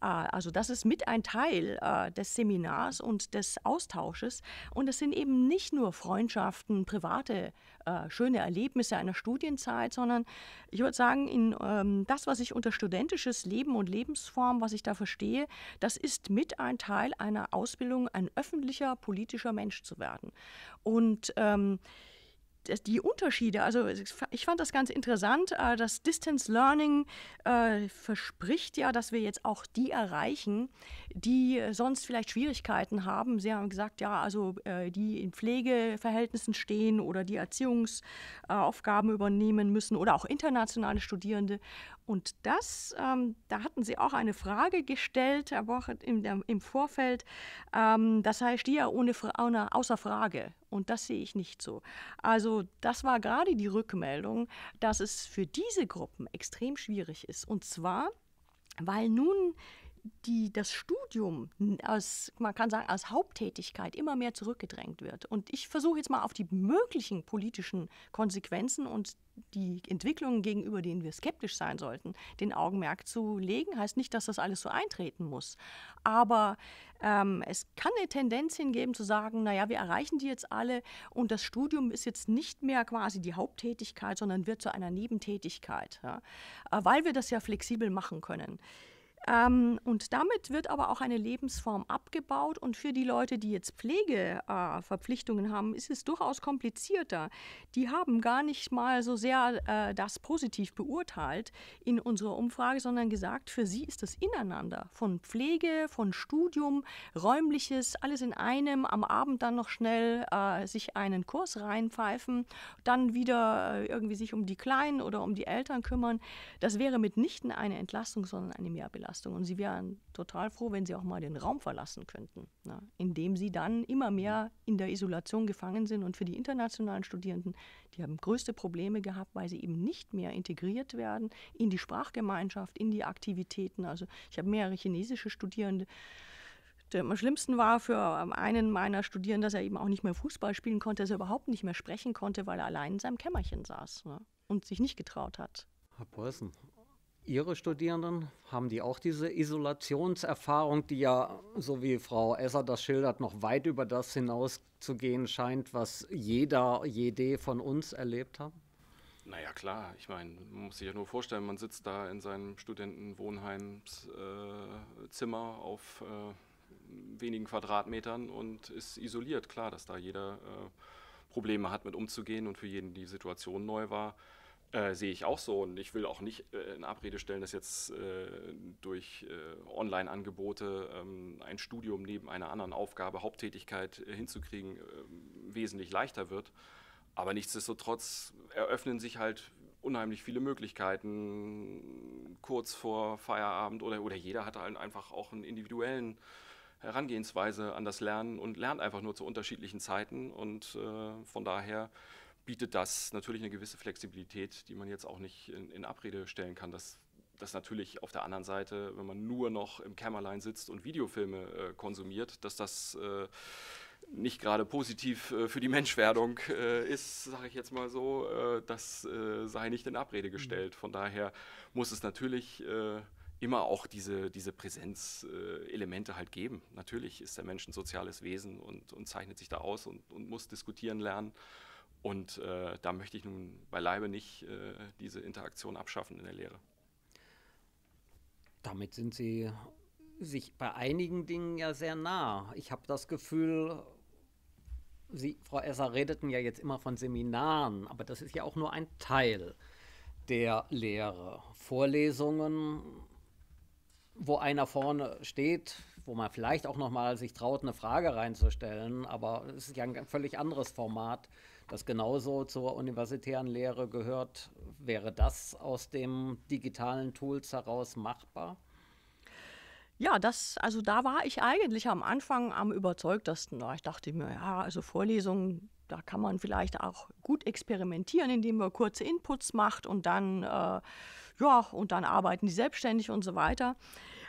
Äh, also das ist mit ein Teil äh, des Seminars und des Austausches. Und es sind eben nicht nur Freundschaften, private, äh, schöne Erlebnisse einer Studienzeit, sondern ich würde sagen, in, ähm, das, was ich unter studentisches Leben und Lebensform, was ich da verstehe, das ist mit ein Teil einer Ausbildung, ein öffentlicher politischer Mensch zu werden. Und ähm, die Unterschiede, also ich fand das ganz interessant, äh, das Distance Learning äh, verspricht ja, dass wir jetzt auch die erreichen, die äh, sonst vielleicht Schwierigkeiten haben. Sie haben gesagt, ja, also die in Pflegeverhältnissen stehen oder die Erziehungsaufgaben übernehmen müssen oder auch internationale Studierende. Und das, ähm, da hatten Sie auch eine Frage gestellt, Herr Boch, im, im Vorfeld. Ähm, das heißt, die ja ohne, ohne, außer Frage. Und das sehe ich nicht so. Also das war gerade die Rückmeldung, dass es für diese Gruppen extrem schwierig ist. Und zwar, weil nun die, das Studium als, man kann sagen, als Haupttätigkeit immer mehr zurückgedrängt wird. Und ich versuche jetzt mal auf die möglichen politischen Konsequenzen und die Entwicklungen, gegenüber denen wir skeptisch sein sollten, den Augenmerk zu legen. Heißt nicht, dass das alles so eintreten muss. Aber ähm, es kann eine Tendenz hingeben zu sagen, naja, wir erreichen die jetzt alle und das Studium ist jetzt nicht mehr quasi die Haupttätigkeit, sondern wird zu einer Nebentätigkeit, ja? Äh, weil wir das ja flexibel machen können. Ähm, und damit wird aber auch eine Lebensform abgebaut. Und für die Leute, die jetzt Pflegeverpflichtungen äh, haben, ist es durchaus komplizierter. Die haben gar nicht mal so sehr äh, das positiv beurteilt in unserer Umfrage, sondern gesagt, für sie ist das Ineinander von Pflege, von Studium, räumliches, alles in einem, am Abend dann noch schnell äh, sich einen Kurs reinpfeifen, dann wieder äh, irgendwie sich um die Kleinen oder um die Eltern kümmern. Das wäre mitnichten eine Entlastung, sondern eine Mehrbelastung. Belastung. Und sie wären total froh, wenn sie auch mal den Raum verlassen könnten, na, ne? indem sie dann immer mehr in der Isolation gefangen sind. Und für die internationalen Studierenden, die haben größte Probleme gehabt, weil sie eben nicht mehr integriert werden in die Sprachgemeinschaft, in die Aktivitäten. Also ich habe mehrere chinesische Studierende. Der am schlimmsten war für einen meiner Studierenden, dass er eben auch nicht mehr Fußball spielen konnte, dass er überhaupt nicht mehr sprechen konnte, weil er allein in seinem Kämmerchen saß ne, und sich nicht getraut hat. Herr Paulsen, Ihre Studierenden, haben die auch diese Isolationserfahrung, die ja, so wie Frau Esser das schildert, noch weit über das hinauszugehen scheint, was jeder, jede von uns erlebt hat? Naja, klar. Ich meine, man muss sich ja nur vorstellen, man sitzt da in seinem Studentenwohnheimzimmer äh, auf äh, wenigen Quadratmetern und ist isoliert. Klar, dass da jeder äh, Probleme hat, mit umzugehen und für jeden die Situation neu war. Äh, sehe ich auch so und ich will auch nicht äh, in Abrede stellen, dass jetzt äh, durch äh, Online-Angebote ähm, ein Studium neben einer anderen Aufgabe, Haupttätigkeit äh, hinzukriegen, ähm, wesentlich leichter wird. Aber nichtsdestotrotz eröffnen sich halt unheimlich viele Möglichkeiten kurz vor Feierabend oder, oder jeder hat halt einfach auch einen individuellen Herangehensweise an das Lernen und lernt einfach nur zu unterschiedlichen Zeiten und äh, von daher bietet das natürlich eine gewisse Flexibilität, die man jetzt auch nicht in, in Abrede stellen kann, dass dass natürlich auf der anderen Seite, wenn man nur noch im Kämmerlein sitzt und Videofilme äh, konsumiert, dass das äh, nicht gerade positiv äh, für die Menschwerdung äh, ist, sage ich jetzt mal so, äh, das äh, sei nicht in Abrede mhm. gestellt. Von daher muss es natürlich immer auch diese, diese Präsenzelemente halt geben. Natürlich ist der Mensch ein soziales Wesen und, und zeichnet sich da aus und, und muss diskutieren lernen. Und äh, da möchte ich nun beileibe nicht äh, diese Interaktion abschaffen in der Lehre. Damit sind Sie sich bei einigen Dingen ja sehr nah. Ich habe das Gefühl, Sie, Frau Esser, redeten ja jetzt immer von Seminaren, aber das ist ja auch nur ein Teil der Lehre. Vorlesungen, wo einer vorne steht, wo man vielleicht auch nochmal sich traut, eine Frage reinzustellen, aber es ist ja ein völlig anderes Format das genauso zur universitären Lehre gehört. Wäre das aus dem digitalen Tools heraus machbar? Ja, das, also da war ich eigentlich am Anfang am überzeugtesten. Ich dachte mir, ja, also Vorlesungen, da kann man vielleicht auch gut experimentieren, indem man kurze Inputs macht und dann äh, ja, und dann arbeiten die selbstständig und so weiter.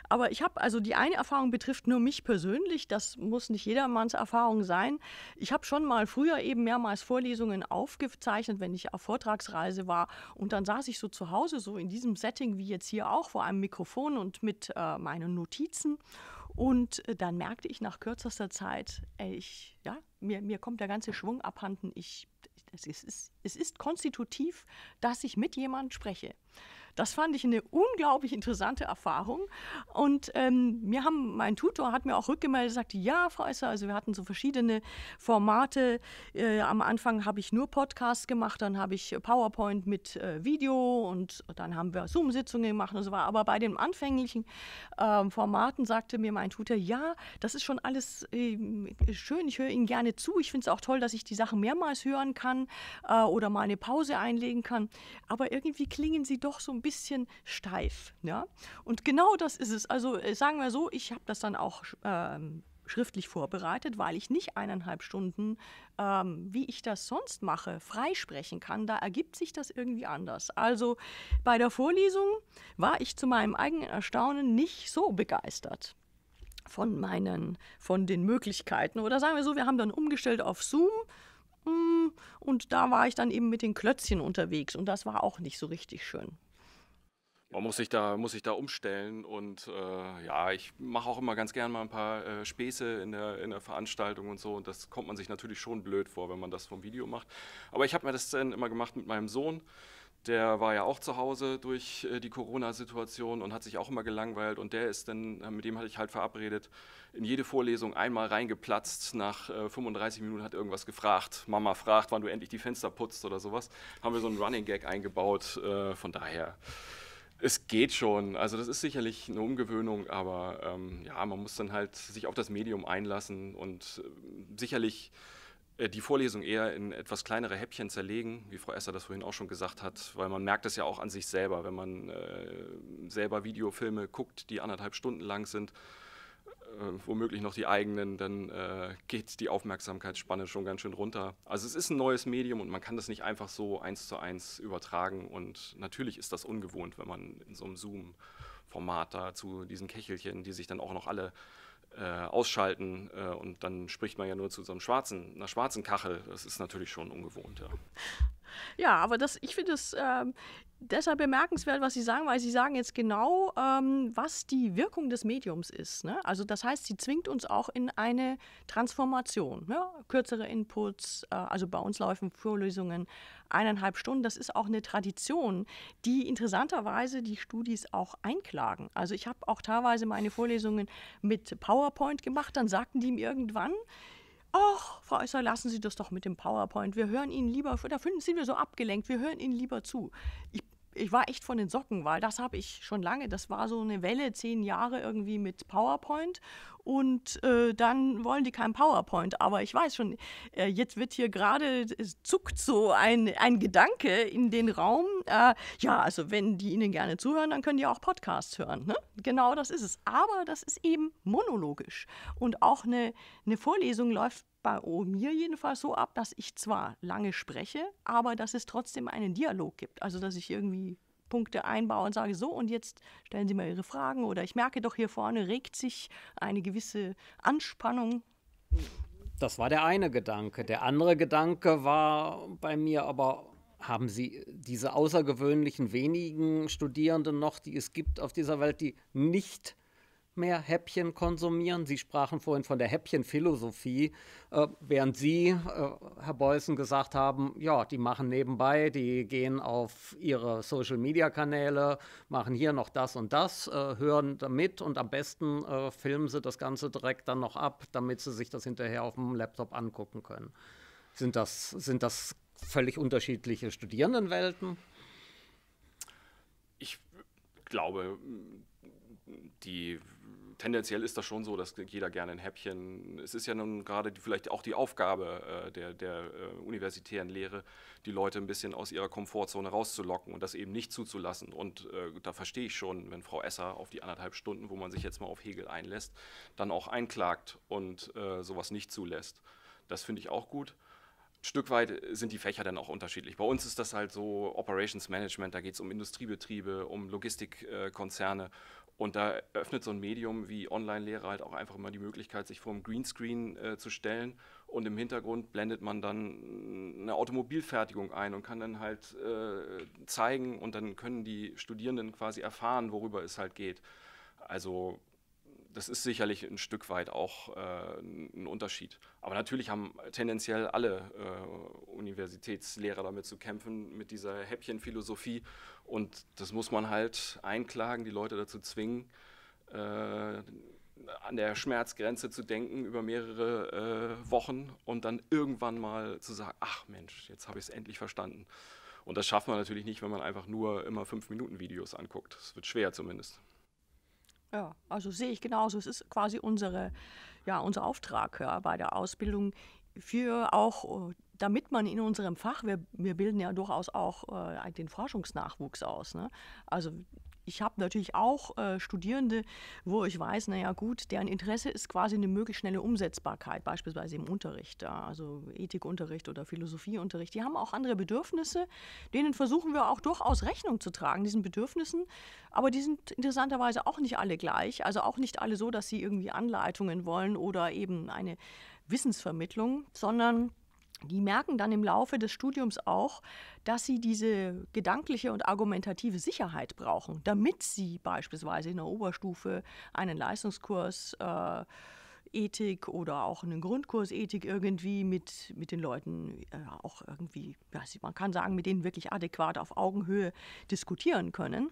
Aber ich habe, also die eine Erfahrung betrifft nur mich persönlich, das muss nicht jedermanns Erfahrung sein. Ich habe schon mal früher eben mehrmals Vorlesungen aufgezeichnet, wenn ich auf Vortragsreise war. Und dann saß ich so zu Hause, so in diesem Setting wie jetzt hier auch, vor einem Mikrofon und mit äh, meinen Notizen. Und äh, dann merkte ich nach kürzester Zeit, ey, ich, ja, mir, mir kommt der ganze Schwung abhanden. Ich, es, ist, es ist konstitutiv, dass ich mit jemandem spreche. Das fand ich eine unglaublich interessante Erfahrung. Und ähm, mir haben, mein Tutor hat mir auch rückgemeldet, sagte, ja, Frau Esser, also wir hatten so verschiedene Formate. Äh, am Anfang habe ich nur Podcasts gemacht, dann habe ich PowerPoint mit äh, Video und dann haben wir Zoom-Sitzungen gemacht und so weiter. Aber bei den anfänglichen äh, Formaten sagte mir mein Tutor, ja, das ist schon alles ähm, schön, ich höre Ihnen gerne zu. Ich finde es auch toll, dass ich die Sachen mehrmals hören kann äh, oder mal eine Pause einlegen kann. Aber irgendwie klingen sie doch so ein bisschen steif. Ja? Und genau das ist es. Also äh, sagen wir so, ich habe das dann auch ähm, schriftlich vorbereitet, weil ich nicht eineinhalb Stunden, ähm, wie ich das sonst mache, freisprechen kann. Da ergibt sich das irgendwie anders. Also bei der Vorlesung war ich zu meinem eigenen Erstaunen nicht so begeistert von meinen, von den Möglichkeiten. Oder sagen wir so, wir haben dann umgestellt auf Zoom. Mm, und da war ich dann eben mit den Klötzchen unterwegs und das war auch nicht so richtig schön man muss sich da, muss sich da umstellen und äh, ja, ich mache auch immer ganz gerne mal ein paar äh, Späße in der, in der Veranstaltung und so und das kommt man sich natürlich schon blöd vor, wenn man das vom Video macht. Aber ich habe mir das dann immer gemacht mit meinem Sohn. Der war ja auch zu Hause durch äh, die Corona-Situation und hat sich auch immer gelangweilt. Und der ist dann, äh, mit dem hatte ich halt verabredet, in jede Vorlesung einmal reingeplatzt. Nach 35 äh, Minuten hat irgendwas gefragt. Mama fragt, wann du endlich die Fenster putzt oder sowas. Haben wir so einen Running Gag eingebaut. Von daher es geht schon. Also das ist sicherlich eine Umgewöhnung, aber ähm, ja, man muss dann halt sich auf das Medium einlassen und äh, sicherlich äh, die Vorlesung eher in etwas kleinere Häppchen zerlegen, wie Frau Esser das vorhin auch schon gesagt hat, weil man merkt es ja auch an sich selber, wenn man äh, selber Videofilme guckt, die anderthalb Stunden lang sind äh, womöglich noch die eigenen, dann äh, geht die Aufmerksamkeitsspanne schon ganz schön runter. Also es ist ein neues Medium und man kann das nicht einfach so eins zu eins übertragen. Und natürlich ist das ungewohnt, wenn man in so einem Zoom-Format da zu diesen Kächelchen, die sich dann auch noch alle äh, ausschalten äh, und dann spricht man ja nur zu so einem schwarzen, einer schwarzen Kachel. Das ist natürlich schon ungewohnt, ja. Ja, aber das, ich finde es ähm, deshalb bemerkenswert, was Sie sagen, weil Sie sagen jetzt genau, ähm, was die Wirkung des Mediums ist. Ne? Also das heißt, sie zwingt uns auch in eine Transformation. Ne? Kürzere Inputs, äh, also bei uns laufen Vorlesungen eineinhalb Stunden. Das ist auch eine Tradition, die interessanterweise die Studis auch einklagen. Also ich habe auch teilweise meine Vorlesungen mit PowerPoint gemacht, dann sagten die ihm irgendwann, Ach, Frau Eusser, lassen Sie das doch mit dem PowerPoint. Wir hören Ihnen lieber, da sind wir so abgelenkt, wir hören Ihnen lieber zu. Ich ich war echt von den Socken, weil das habe ich schon lange. Das war so eine Welle, zehn Jahre irgendwie mit PowerPoint. Und äh, dann wollen die kein PowerPoint. Aber ich weiß schon, äh, jetzt wird hier gerade, äh, zuckt so ein, ein Gedanke in den Raum. Äh, ja, also wenn die Ihnen gerne zuhören, dann können die auch Podcasts hören. Ne? Genau das ist es. Aber das ist eben monologisch. Und auch eine, eine Vorlesung läuft bei mir jedenfalls so ab, dass ich zwar lange spreche, aber dass es trotzdem einen Dialog gibt. Also dass ich irgendwie Punkte einbaue und sage, so und jetzt stellen Sie mal Ihre Fragen oder ich merke doch hier vorne regt sich eine gewisse Anspannung. Das war der eine Gedanke. Der andere Gedanke war bei mir aber, haben Sie diese außergewöhnlichen wenigen Studierenden noch, die es gibt auf dieser Welt, die nicht mehr Häppchen konsumieren. Sie sprachen vorhin von der Häppchenphilosophie, äh, während Sie, äh, Herr Beusen, gesagt haben, ja, die machen nebenbei, die gehen auf ihre Social-Media-Kanäle, machen hier noch das und das, äh, hören damit und am besten äh, filmen sie das Ganze direkt dann noch ab, damit sie sich das hinterher auf dem Laptop angucken können. Sind das, sind das völlig unterschiedliche Studierendenwelten? Ich glaube, die tendenziell ist das schon so, dass jeder gerne ein Häppchen. Es ist ja nun gerade die, vielleicht auch die Aufgabe äh, der, der äh, universitären Lehre, die Leute ein bisschen aus ihrer Komfortzone rauszulocken und das eben nicht zuzulassen. Und äh, da verstehe ich schon, wenn Frau Esser auf die anderthalb Stunden, wo man sich jetzt mal auf Hegel einlässt, dann auch einklagt und äh, sowas nicht zulässt. Das finde ich auch gut. Ein Stück weit sind die Fächer dann auch unterschiedlich. Bei uns ist das halt so Operations Management, da geht es um Industriebetriebe, um Logistikkonzerne und da öffnet so ein Medium wie Online-Lehre halt auch einfach immer die Möglichkeit, sich vor dem Greenscreen äh, zu stellen. Und im Hintergrund blendet man dann eine Automobilfertigung ein und kann dann halt äh, zeigen und dann können die Studierenden quasi erfahren, worüber es halt geht. Also das ist sicherlich ein Stück weit auch äh, ein Unterschied. Aber natürlich haben tendenziell alle äh, Universitätslehrer damit zu kämpfen, mit dieser Häppchenphilosophie. Und das muss man halt einklagen, die Leute dazu zwingen, äh, an der Schmerzgrenze zu denken über mehrere äh, Wochen und dann irgendwann mal zu sagen, ach Mensch, jetzt habe ich es endlich verstanden. Und das schafft man natürlich nicht, wenn man einfach nur immer 5-Minuten-Videos anguckt. Es wird schwer zumindest. Ja, also sehe ich genauso. Es ist quasi unsere, ja, unser Auftrag ja, bei der Ausbildung für auch, äh, damit man in unserem Fach, wir, wir bilden ja durchaus auch äh, den Forschungsnachwuchs aus. Ne? Also ich habe natürlich auch äh, Studierende, wo ich weiß, naja gut, deren Interesse ist quasi eine möglichst schnelle Umsetzbarkeit, beispielsweise im Unterricht, also Ethikunterricht oder Philosophieunterricht. Die haben auch andere Bedürfnisse, denen versuchen wir auch durchaus Rechnung zu tragen, diesen Bedürfnissen. Aber die sind interessanterweise auch nicht alle gleich, also auch nicht alle so, dass sie irgendwie Anleitungen wollen oder eben eine Wissensvermittlung, sondern die merken dann im Laufe des Studiums auch, dass sie diese gedankliche und argumentative Sicherheit brauchen, damit sie beispielsweise in der Oberstufe einen Leistungskurs äh, Ethik oder auch einen Grundkurs Ethik irgendwie mit, mit den Leuten äh, auch irgendwie, ja, man kann sagen, mit denen wirklich adäquat auf Augenhöhe diskutieren können.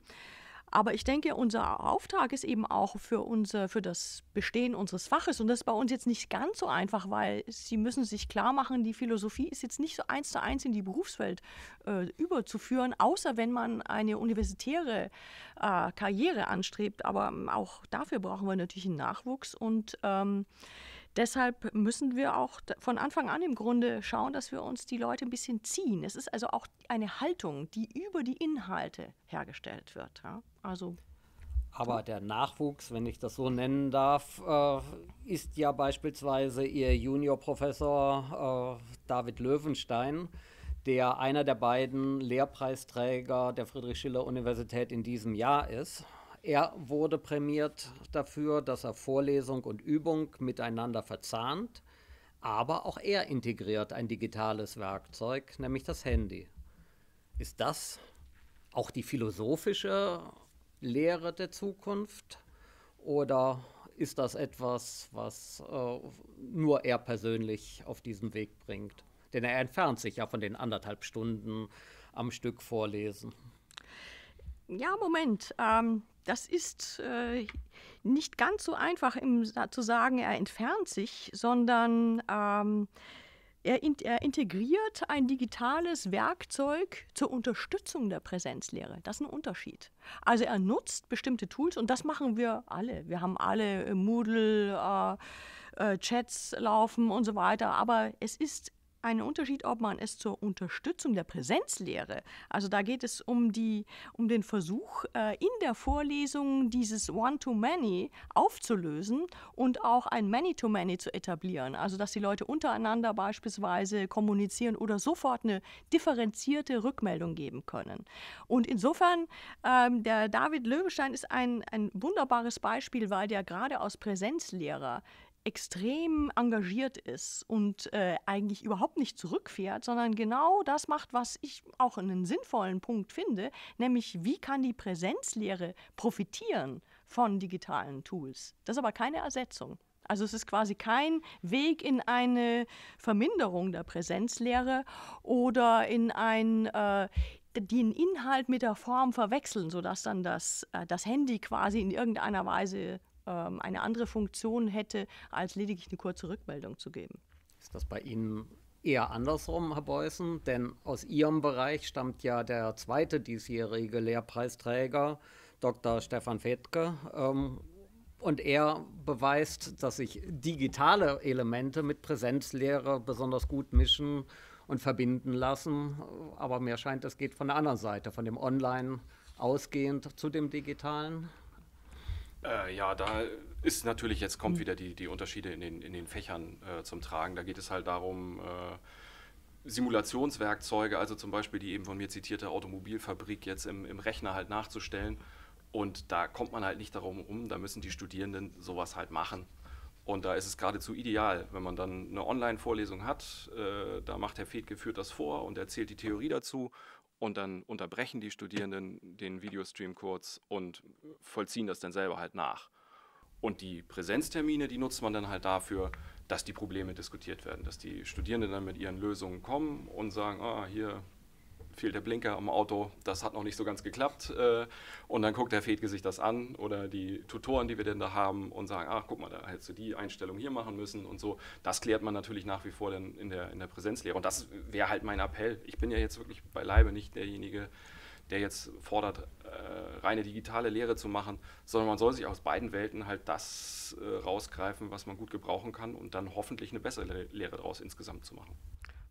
Aber ich denke, unser Auftrag ist eben auch für, unser, für das Bestehen unseres Faches. Und das ist bei uns jetzt nicht ganz so einfach, weil Sie müssen sich klar machen, die Philosophie ist jetzt nicht so eins zu eins in die Berufswelt äh, überzuführen, außer wenn man eine universitäre äh, Karriere anstrebt. Aber ähm, auch dafür brauchen wir natürlich einen Nachwuchs. Und ähm, Deshalb müssen wir auch von Anfang an im Grunde schauen, dass wir uns die Leute ein bisschen ziehen. Es ist also auch eine Haltung, die über die Inhalte hergestellt wird. Ja? Also aber der Nachwuchs, wenn ich das so nennen darf, äh, ist ja beispielsweise Ihr Juniorprofessor äh, David Löwenstein, der einer der beiden Lehrpreisträger der Friedrich Schiller Universität in diesem Jahr ist. Er wurde prämiert dafür, dass er Vorlesung und Übung miteinander verzahnt, aber auch er integriert ein digitales Werkzeug, nämlich das Handy. Ist das auch die philosophische Lehre der Zukunft oder ist das etwas, was äh, nur er persönlich auf diesen Weg bringt? Denn er entfernt sich ja von den anderthalb Stunden am Stück vorlesen. Ja, Moment. Ähm, das ist äh, nicht ganz so einfach im, zu sagen, er entfernt sich, sondern ähm, er, in, er, integriert ein digitales Werkzeug zur Unterstützung der Präsenzlehre. Das ist ein Unterschied. Also er nutzt bestimmte Tools und das machen wir alle. Wir haben alle äh, Moodle, äh, äh, Chats laufen und so weiter, aber es ist einen Unterschied, ob man es zur Unterstützung der Präsenzlehre, also da geht es um, die, um den Versuch, äh, in der Vorlesung dieses One-to-Many aufzulösen und auch ein Many-to-Many zu etablieren, also dass die Leute untereinander beispielsweise kommunizieren oder sofort eine differenzierte Rückmeldung geben können. Und insofern, ähm, der David Löwenstein ist ein, ein wunderbares Beispiel, weil der gerade aus Präsenzlehrer extrem engagiert ist und äh, eigentlich überhaupt nicht zurückfährt, sondern genau das macht, was ich auch einen sinnvollen Punkt finde, nämlich wie kann die Präsenzlehre profitieren von digitalen Tools. Das ist aber keine Ersetzung. Also es ist quasi kein Weg in eine Verminderung der Präsenzlehre oder in ein äh, den Inhalt mit der Form verwechseln, sodass dann das, äh, das Handy quasi in irgendeiner Weise ähm, eine andere Funktion hätte, als lediglich eine kurze Rückmeldung zu geben. Ist das bei Ihnen eher andersrum, Herr Beußen? Denn aus Ihrem Bereich stammt ja der zweite diesjährige Lehrpreisträger, Dr. Stefan Fetke. Ähm, und er beweist, dass sich digitale Elemente mit Präsenzlehre besonders gut mischen und verbinden lassen. Aber mir scheint, es geht von der anderen Seite, von dem Online ausgehend zu dem Digitalen. Äh, ja, da ist natürlich, jetzt kommt hm. wieder die, die Unterschiede in den, in den Fächern äh, zum Tragen. Da geht es halt darum, äh, Simulationswerkzeuge, also zum Beispiel die eben von mir zitierte Automobilfabrik jetzt im, im Rechner halt nachzustellen. Und da kommt man halt nicht darum rum, da müssen die Studierenden sowas halt machen. Und da ist es geradezu ideal, wenn man dann eine Online-Vorlesung hat, äh, da macht Herr Fedke, führt das vor und erzählt die Theorie dazu und dann unterbrechen die Studierenden den Videostream kurz und vollziehen das dann selber halt nach. Und die Präsenztermine, die nutzt man dann halt dafür, dass die Probleme diskutiert werden, dass die Studierenden dann mit ihren Lösungen kommen und sagen, ah, hier, fehlt der Blinker am Auto, das hat noch nicht so ganz geklappt. Äh, und dann guckt der Fedke sich das an oder die Tutoren, die wir denn da haben und sagen, ach guck mal, da hättest du die Einstellung hier machen müssen und so. Das klärt man natürlich nach wie vor dann in der, in der Präsenzlehre. Und das wäre halt mein Appell. Ich bin ja jetzt wirklich beileibe nicht derjenige, der jetzt fordert, äh, reine digitale Lehre zu machen, sondern man soll sich aus beiden Welten halt das äh, rausgreifen, was man gut gebrauchen kann und dann hoffentlich eine bessere Lehre daraus insgesamt zu machen.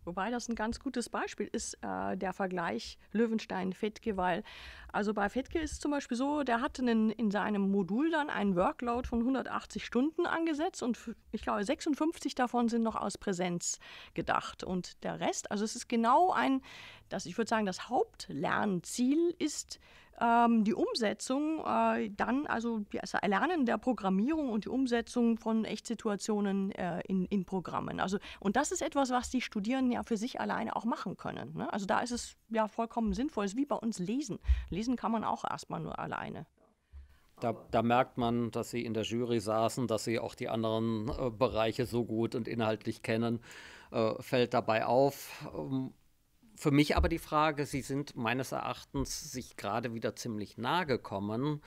Wobei das ein ganz gutes Beispiel ist, äh, der Vergleich löwenstein fettke weil also bei Fettke ist es zum Beispiel so, der hat einen, in seinem Modul dann einen Workload von 180 Stunden angesetzt und ich glaube 56 davon sind noch aus Präsenz gedacht und der Rest, also es ist genau ein, das, ich würde sagen, das Hauptlernziel ist, ähm, die Umsetzung äh, dann, also das Erlernen der Programmierung und die Umsetzung von Echtsituationen äh, in, in Programmen. Also, und das ist etwas, was die Studierenden ja für sich alleine auch machen können. Ne? Also da ist es ja vollkommen sinnvoll. Es ist wie bei uns Lesen. Lesen kann man auch erstmal nur alleine. Da, da, merkt man, dass sie in der Jury saßen, dass sie auch die anderen äh, Bereiche so gut und inhaltlich kennen. Äh, fällt dabei auf, ähm, für mich aber die Frage, sie sind meines Erachtens sich gerade wieder ziemlich nahe gekommen.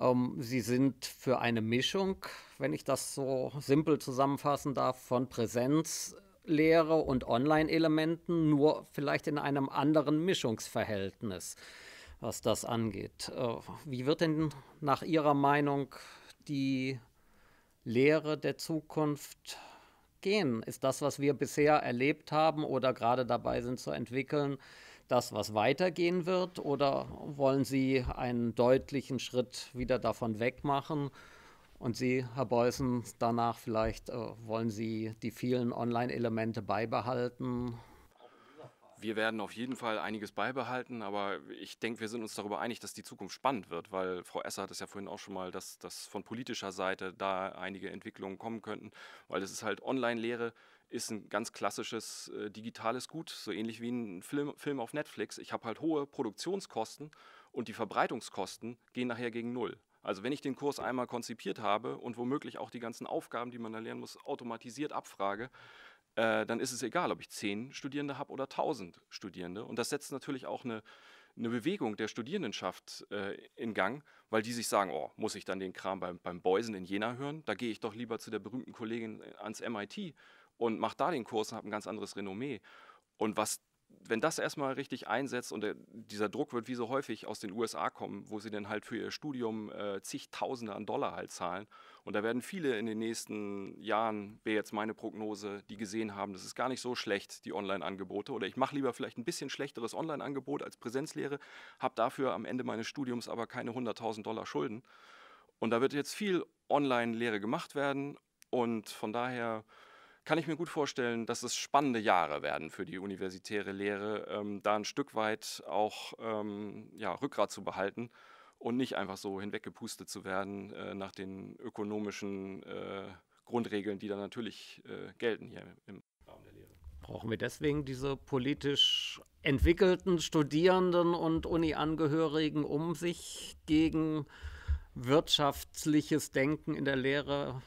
Ähm, sie sind für eine Mischung, wenn ich das so simpel zusammenfassen darf, von Präsenzlehre und Online-Elementen, nur vielleicht in einem anderen Mischungsverhältnis, was das angeht. Äh, wie wird denn nach Ihrer Meinung die Lehre der Zukunft gehen? Ist das, was wir bisher erlebt haben oder gerade dabei sind zu entwickeln, das, was weitergehen wird? Oder wollen Sie einen deutlichen Schritt wieder davon weg machen? Und Sie, Herr Beußen, danach vielleicht äh, wollen Sie die vielen Online-Elemente beibehalten wir werden auf jeden Fall einiges beibehalten, aber ich denke, wir sind uns darüber einig, dass die Zukunft spannend wird, weil Frau Esser hat es ja vorhin auch schon mal, dass, dass von politischer Seite da einige Entwicklungen kommen könnten, weil es ist halt Online-Lehre ist ein ganz klassisches äh, digitales Gut, so ähnlich wie ein Film, Film auf Netflix. Ich habe halt hohe Produktionskosten und die Verbreitungskosten gehen nachher gegen Null. Also wenn ich den Kurs einmal konzipiert habe und womöglich auch die ganzen Aufgaben, die man da lernen muss, automatisiert abfrage, äh, dann ist es egal, ob ich zehn Studierende habe oder tausend Studierende. Und das setzt natürlich auch eine, eine Bewegung der Studierendenschaft äh, in Gang, weil die sich sagen, oh, muss ich dann den Kram beim, beim Beusen in Jena hören? Da gehe ich doch lieber zu der berühmten Kollegin ans MIT und mache da den Kurs und habe ein ganz anderes Renommee. Und was wenn das erstmal richtig einsetzt und der, äh, dieser Druck wird wie so häufig aus den USA kommen, wo sie dann halt für ihr Studium äh, zigtausende an Dollar halt zahlen. Und da werden viele in den nächsten Jahren, wäre jetzt meine Prognose, die gesehen haben, das ist gar nicht so schlecht, die Online-Angebote. Oder ich mache lieber vielleicht ein bisschen schlechteres Online-Angebot als Präsenzlehre, habe dafür am Ende meines Studiums aber keine 100.000 Dollar Schulden. Und da wird jetzt viel Online-Lehre gemacht werden. Und von daher kann ich mir gut vorstellen, dass es spannende Jahre werden für die universitäre Lehre, ähm, da ein Stück weit auch ähm, ja, Rückgrat zu behalten und nicht einfach so hinweggepustet zu werden äh, nach den ökonomischen äh, Grundregeln, die dann natürlich äh, gelten hier im Raum der Lehre. Brauchen wir deswegen diese politisch entwickelten Studierenden und Uni-Angehörigen, um sich gegen wirtschaftliches Denken in der Lehre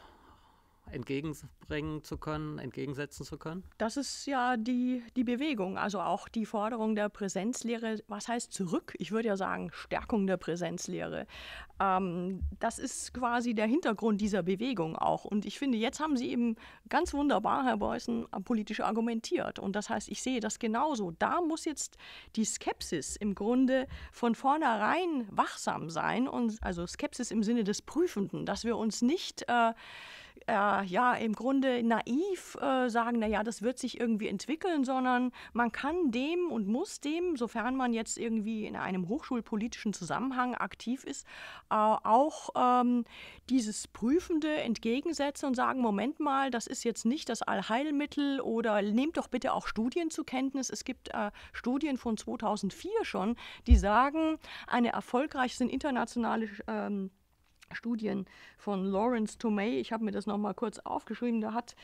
entgegenbringen zu können, entgegensetzen zu können? Das ist ja die, die Bewegung, also auch die Forderung der Präsenzlehre. Was heißt zurück? Ich würde ja sagen, Stärkung der Präsenzlehre. Ähm, das ist quasi der Hintergrund dieser Bewegung auch. Und ich finde, jetzt haben Sie eben ganz wunderbar, Herr Beuysen, politisch argumentiert. Und das heißt, ich sehe das genauso. Da muss jetzt die Skepsis im Grunde von vornherein wachsam sein. Und also Skepsis im Sinne des Prüfenden, dass wir uns nicht. Äh, äh, ja im Grunde naiv äh, sagen, naja, das wird sich irgendwie entwickeln, sondern man kann dem und muss dem, sofern man jetzt irgendwie in einem hochschulpolitischen Zusammenhang aktiv ist, äh, auch ähm, dieses Prüfende entgegensetzen und sagen, Moment mal, das ist jetzt nicht das Allheilmittel oder nehmt doch bitte auch Studien zur Kenntnis. Es gibt äh, Studien von 2004 schon, die sagen, eine erfolgreiche sind internationale ähm, Studien von Lawrence Tomei. Ich habe mir das nochmal kurz aufgeschrieben. Da hat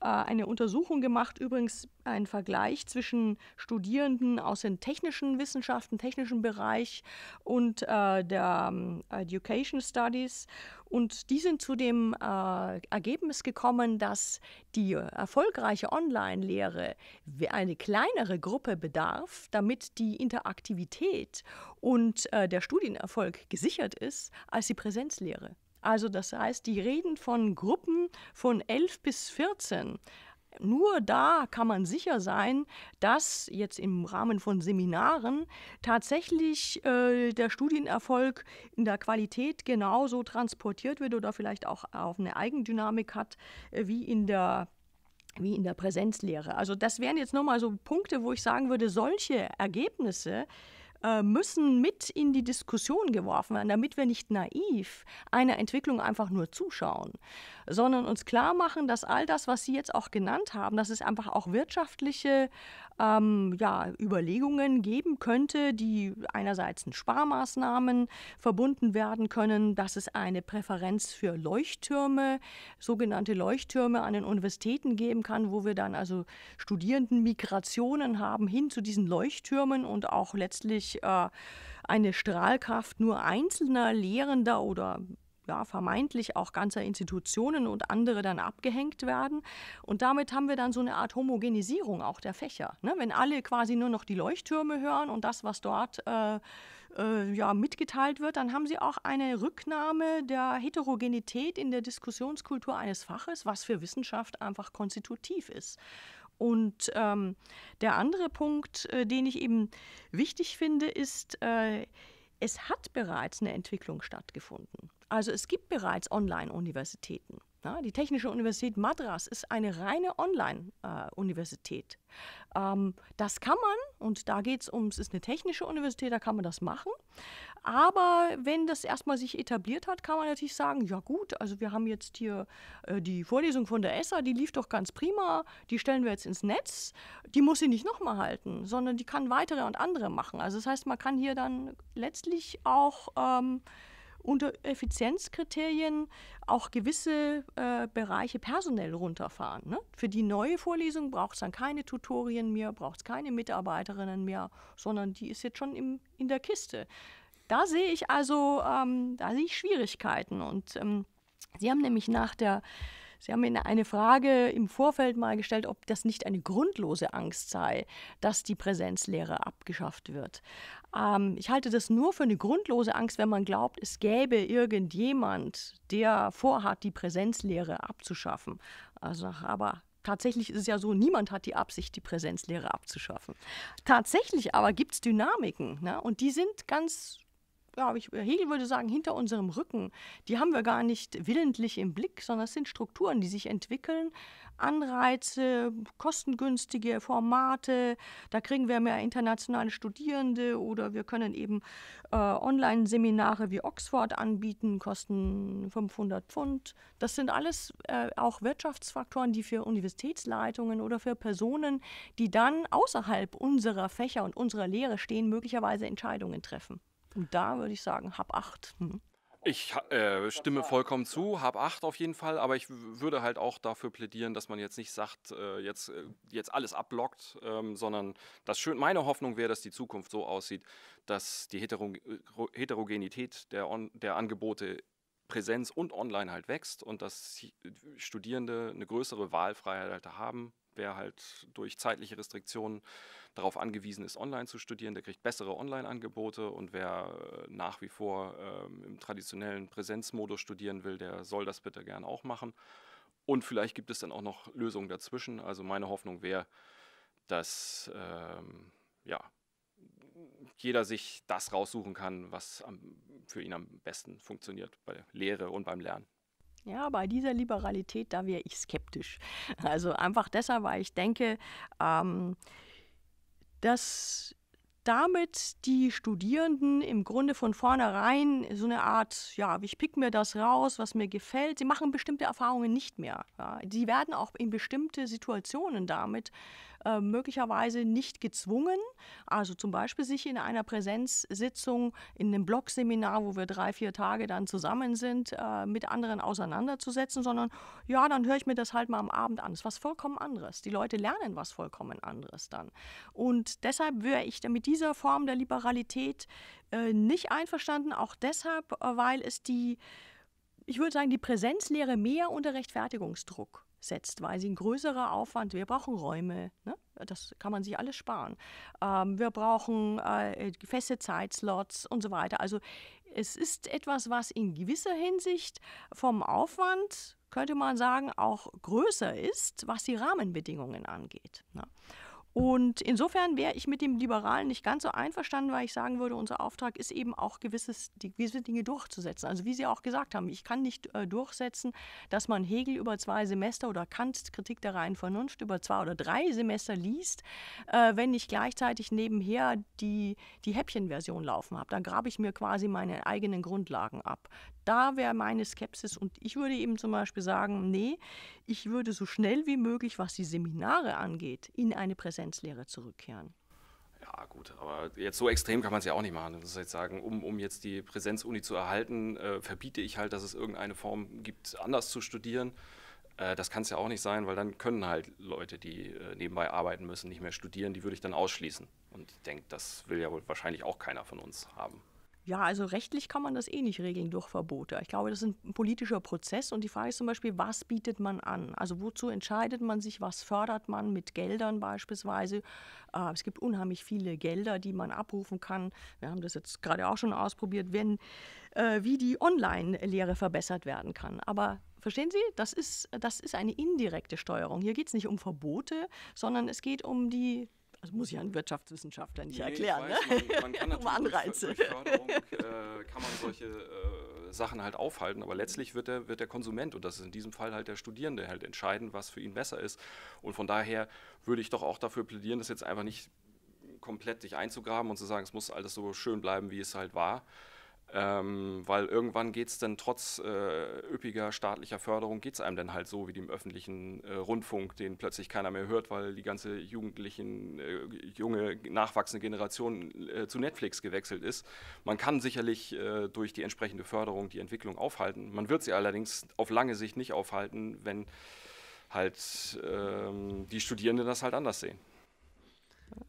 äh, eine Untersuchung gemacht, übrigens ein Vergleich zwischen Studierenden aus den technischen Wissenschaften, technischen Bereich und äh, der äh, Education Studies. Und die sind zu dem äh, Ergebnis gekommen, dass die erfolgreiche Online-Lehre eine kleinere Gruppe bedarf, damit die Interaktivität und äh, der Studienerfolg gesichert ist, als die Präsenzlehre. Also das heißt, die reden von Gruppen von 11 bis 14. Nur da kann man sicher sein, dass jetzt im Rahmen von Seminaren tatsächlich äh, der Studienerfolg in der Qualität genauso transportiert wird oder vielleicht auch auf eine Eigendynamik hat äh, wie in der wie in der Präsenzlehre. Also das wären jetzt nochmal so Punkte, wo ich sagen würde, solche Ergebnisse äh, müssen mit in die Diskussion geworfen werden, damit wir nicht naiv einer Entwicklung einfach nur zuschauen sondern uns klar machen, dass all das, was Sie jetzt auch genannt haben, dass es einfach auch wirtschaftliche ähm, ja, Überlegungen geben könnte, die einerseits in Sparmaßnahmen verbunden werden können, dass es eine Präferenz für Leuchttürme, sogenannte Leuchttürme an den Universitäten geben kann, wo wir dann also Studierendenmigrationen haben hin zu diesen Leuchttürmen und auch letztlich äh, eine Strahlkraft nur einzelner Lehrender oder ja, vermeintlich auch ganzer Institutionen und andere dann abgehängt werden. Und damit haben wir dann so eine Art Homogenisierung auch der Fächer. Ne? Wenn alle quasi nur noch die Leuchttürme hören und das, was dort äh, äh, ja, mitgeteilt wird, dann haben sie auch eine Rücknahme der Heterogenität in der Diskussionskultur eines Faches, was für Wissenschaft einfach konstitutiv ist. Und ähm, der andere Punkt, äh, den ich eben wichtig finde, ist, äh, es hat bereits eine Entwicklung stattgefunden. Also es gibt bereits Online-Universitäten. Die Technische Universität Madras ist eine reine Online-Universität. Äh, ähm, das kann man und da geht es um, es ist eine technische Universität, da kann man das machen. Aber wenn das erstmal sich etabliert hat, kann man natürlich sagen, ja gut, also wir haben jetzt hier äh, die Vorlesung von der ESSA, die lief doch ganz prima, die stellen wir jetzt ins Netz, die muss sie nicht nochmal halten, sondern die kann weitere und andere machen. Also das heißt, man kann hier dann letztlich auch ähm, unter Effizienzkriterien auch gewisse äh, Bereiche personell runterfahren. Ne? Für die neue Vorlesung braucht es dann keine Tutorien mehr, braucht es keine Mitarbeiterinnen mehr, sondern die ist jetzt schon im, in der Kiste. Da sehe ich also, ähm, da sehe ich Schwierigkeiten. Und ähm, Sie haben nämlich nach der Sie haben mir eine Frage im Vorfeld mal gestellt, ob das nicht eine grundlose Angst sei, dass die Präsenzlehre abgeschafft wird. Ähm, ich halte das nur für eine grundlose Angst, wenn man glaubt, es gäbe irgendjemand, der vorhat, die Präsenzlehre abzuschaffen. Also, aber tatsächlich ist es ja so, niemand hat die Absicht, die Präsenzlehre abzuschaffen. Tatsächlich aber gibt es Dynamiken ne? und die sind ganz ja, ich, Hegel würde sagen, hinter unserem Rücken. Die haben wir gar nicht willentlich im Blick, sondern es sind Strukturen, die sich entwickeln. Anreize, kostengünstige Formate, da kriegen wir mehr internationale Studierende oder wir können eben äh, Online-Seminare wie Oxford anbieten, kosten 500 Pfund. Das sind alles äh, auch Wirtschaftsfaktoren, die für Universitätsleitungen oder für Personen, die dann außerhalb unserer Fächer und unserer Lehre stehen, möglicherweise Entscheidungen treffen. Und da würde ich sagen, hab acht. Hm. Ich äh, stimme vollkommen zu, habe acht auf jeden Fall, aber ich würde halt auch dafür plädieren, dass man jetzt nicht sagt, äh, jetzt, äh, jetzt alles abblockt, ähm, sondern das schön, meine Hoffnung wäre, dass die Zukunft so aussieht, dass die Hetero Heterogenität der, on, der Angebote Präsenz und online halt wächst und dass Studierende eine größere Wahlfreiheit halt haben wer halt durch zeitliche Restriktionen darauf angewiesen ist, online zu studieren, der kriegt bessere Online-Angebote und wer äh, nach wie vor ähm, im traditionellen Präsenzmodus studieren will, der soll das bitte gern auch machen. Und vielleicht gibt es dann auch noch Lösungen dazwischen. Also meine Hoffnung wäre, dass ähm, ja, jeder sich das raussuchen kann, was am, für ihn am besten funktioniert bei Lehre und beim Lernen. Ja, bei dieser Liberalität, da wäre ich skeptisch. Also einfach deshalb, weil ich denke, ähm, dass damit die Studierenden im Grunde von vornherein so eine Art, ja, ich pick mir das raus, was mir gefällt. Sie machen bestimmte Erfahrungen nicht mehr. Ja. Sie werden auch in bestimmte Situationen damit ähm, möglicherweise nicht gezwungen, also zum Beispiel sich in einer Präsenzsitzung, in einem Blogseminar, wo wir drei, vier Tage dann zusammen sind, äh, mit anderen auseinanderzusetzen, sondern ja, dann höre ich mir das halt mal am Abend an. Das ist was vollkommen anderes. Die Leute lernen was vollkommen anderes dann. Und deshalb wäre ich mit dieser Form der Liberalität äh, nicht einverstanden, auch deshalb, äh, weil es die, ich würde sagen, die Präsenzlehre mehr unter Rechtfertigungsdruck setzt, weil sie ein größerer Aufwand, wir brauchen Räume, ne? das kann man sich alles sparen. Ähm, wir brauchen äh, äh, feste Zeitslots und so weiter. Also es ist etwas, was in gewisser Hinsicht vom Aufwand, könnte man sagen, auch größer ist, was die Rahmenbedingungen angeht. Ne? Und insofern wäre ich mit dem Liberalen nicht ganz so einverstanden, weil ich sagen würde, unser Auftrag ist eben auch gewisses, gewisse Dinge durchzusetzen. Also wie Sie auch gesagt haben, ich kann nicht äh, durchsetzen, dass man Hegel über zwei Semester oder Kants Kritik der reinen Vernunft über zwei oder drei Semester liest, äh, wenn ich gleichzeitig nebenher die, die Häppchenversion laufen habe. Dann grabe ich mir quasi meine eigenen Grundlagen ab. Da wäre meine Skepsis und ich würde eben zum Beispiel sagen, nee, ich würde so schnell wie möglich, was die Seminare angeht, in eine Präsentation Präsenzlehre zurückkehren. Ja, gut, aber jetzt so extrem kann man es ja auch nicht machen. Das ist jetzt sagen, um, um jetzt die Präsenzuni zu erhalten, äh, verbiete ich halt, dass es irgendeine Form gibt, anders zu studieren. Äh, das kann es ja auch nicht sein, weil dann können halt Leute, die äh, nebenbei arbeiten müssen, nicht mehr studieren. Die würde ich dann ausschließen. Und ich denke, das will ja wohl wahrscheinlich auch keiner von uns haben. Ja, also rechtlich kann man das eh nicht regeln durch Verbote. Ich glaube, das ist ein politischer Prozess und die Frage ist zum Beispiel, was bietet man an? Also wozu entscheidet man sich, was fördert man mit Geldern beispielsweise? Äh, es gibt unheimlich viele Gelder, die man abrufen kann. Wir haben das jetzt gerade auch schon ausprobiert, wenn, äh, wie die Online-Lehre verbessert werden kann. Aber Verstehen Sie? Das ist, das ist eine indirekte Steuerung. Hier geht es nicht um Verbote, sondern es geht um die das muss ich einem Wirtschaftswissenschaftler nicht nee, erklären. Weiß, ne? man, man, kann natürlich Anreize. Durch, durch Förderung äh, kann man solche äh, Sachen halt aufhalten, aber letztlich wird der, wird der Konsument und das ist in diesem Fall halt der Studierende halt entscheiden, was für ihn besser ist. Und von daher würde ich doch auch dafür plädieren, das jetzt einfach nicht komplett dich einzugraben und zu sagen, es muss alles so schön bleiben, wie es halt war, ähm, weil irgendwann geht es dann trotz äh, üppiger staatlicher Förderung, geht es einem dann halt so wie dem öffentlichen äh, Rundfunk, den plötzlich keiner mehr hört, weil die ganze jugendlichen, äh, junge, nachwachsende Generation äh, zu Netflix gewechselt ist. Man kann sicherlich äh, durch die entsprechende Förderung die Entwicklung aufhalten. Man wird sie allerdings auf lange Sicht nicht aufhalten, wenn halt ähm, die Studierenden das halt anders sehen.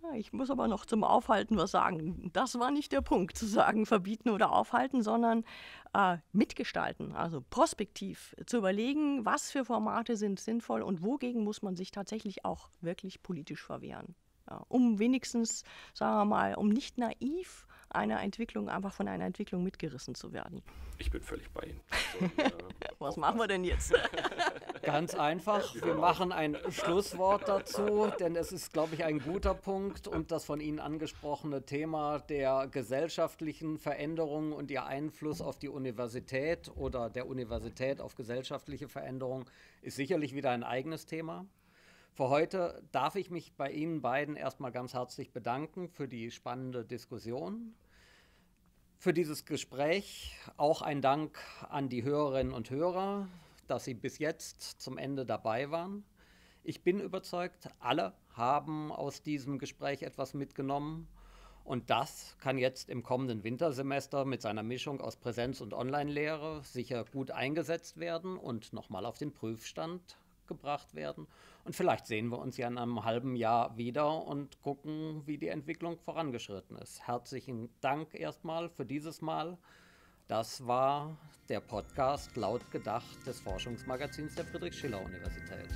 Ah, ich muss aber noch zum Aufhalten was sagen. Das war nicht der Punkt, zu sagen verbieten oder aufhalten, sondern äh, mitgestalten, also prospektiv zu überlegen, was für Formate sind sinnvoll und wogegen muss man sich tatsächlich auch wirklich politisch verwehren. Ja, um wenigstens, sagen wir mal, um nicht naiv einer Entwicklung, einfach von einer Entwicklung mitgerissen zu werden. Ich bin völlig bei Ihnen. So, also, äh, Was machen wir denn jetzt? Ganz einfach, wir machen ein Schlusswort dazu, denn es ist, glaube ich, ein guter Punkt und das von Ihnen angesprochene Thema der gesellschaftlichen Veränderungen und ihr Einfluss auf die Universität oder der Universität auf gesellschaftliche Veränderungen ist sicherlich wieder ein eigenes Thema. Für heute darf ich mich bei Ihnen beiden erstmal ganz herzlich bedanken für die spannende Diskussion, für dieses Gespräch. Auch ein Dank an die Hörerinnen und Hörer, dass Sie bis jetzt zum Ende dabei waren. Ich bin überzeugt, alle haben aus diesem Gespräch etwas mitgenommen. Und das kann jetzt im kommenden Wintersemester mit seiner Mischung aus Präsenz- und Online-Lehre sicher gut eingesetzt werden und nochmal auf den Prüfstand gebracht werden und vielleicht sehen wir uns ja in einem halben Jahr wieder und gucken, wie die Entwicklung vorangeschritten ist. Herzlichen Dank erstmal für dieses Mal. Das war der Podcast Laut Gedacht des Forschungsmagazins der Friedrich Schiller Universität.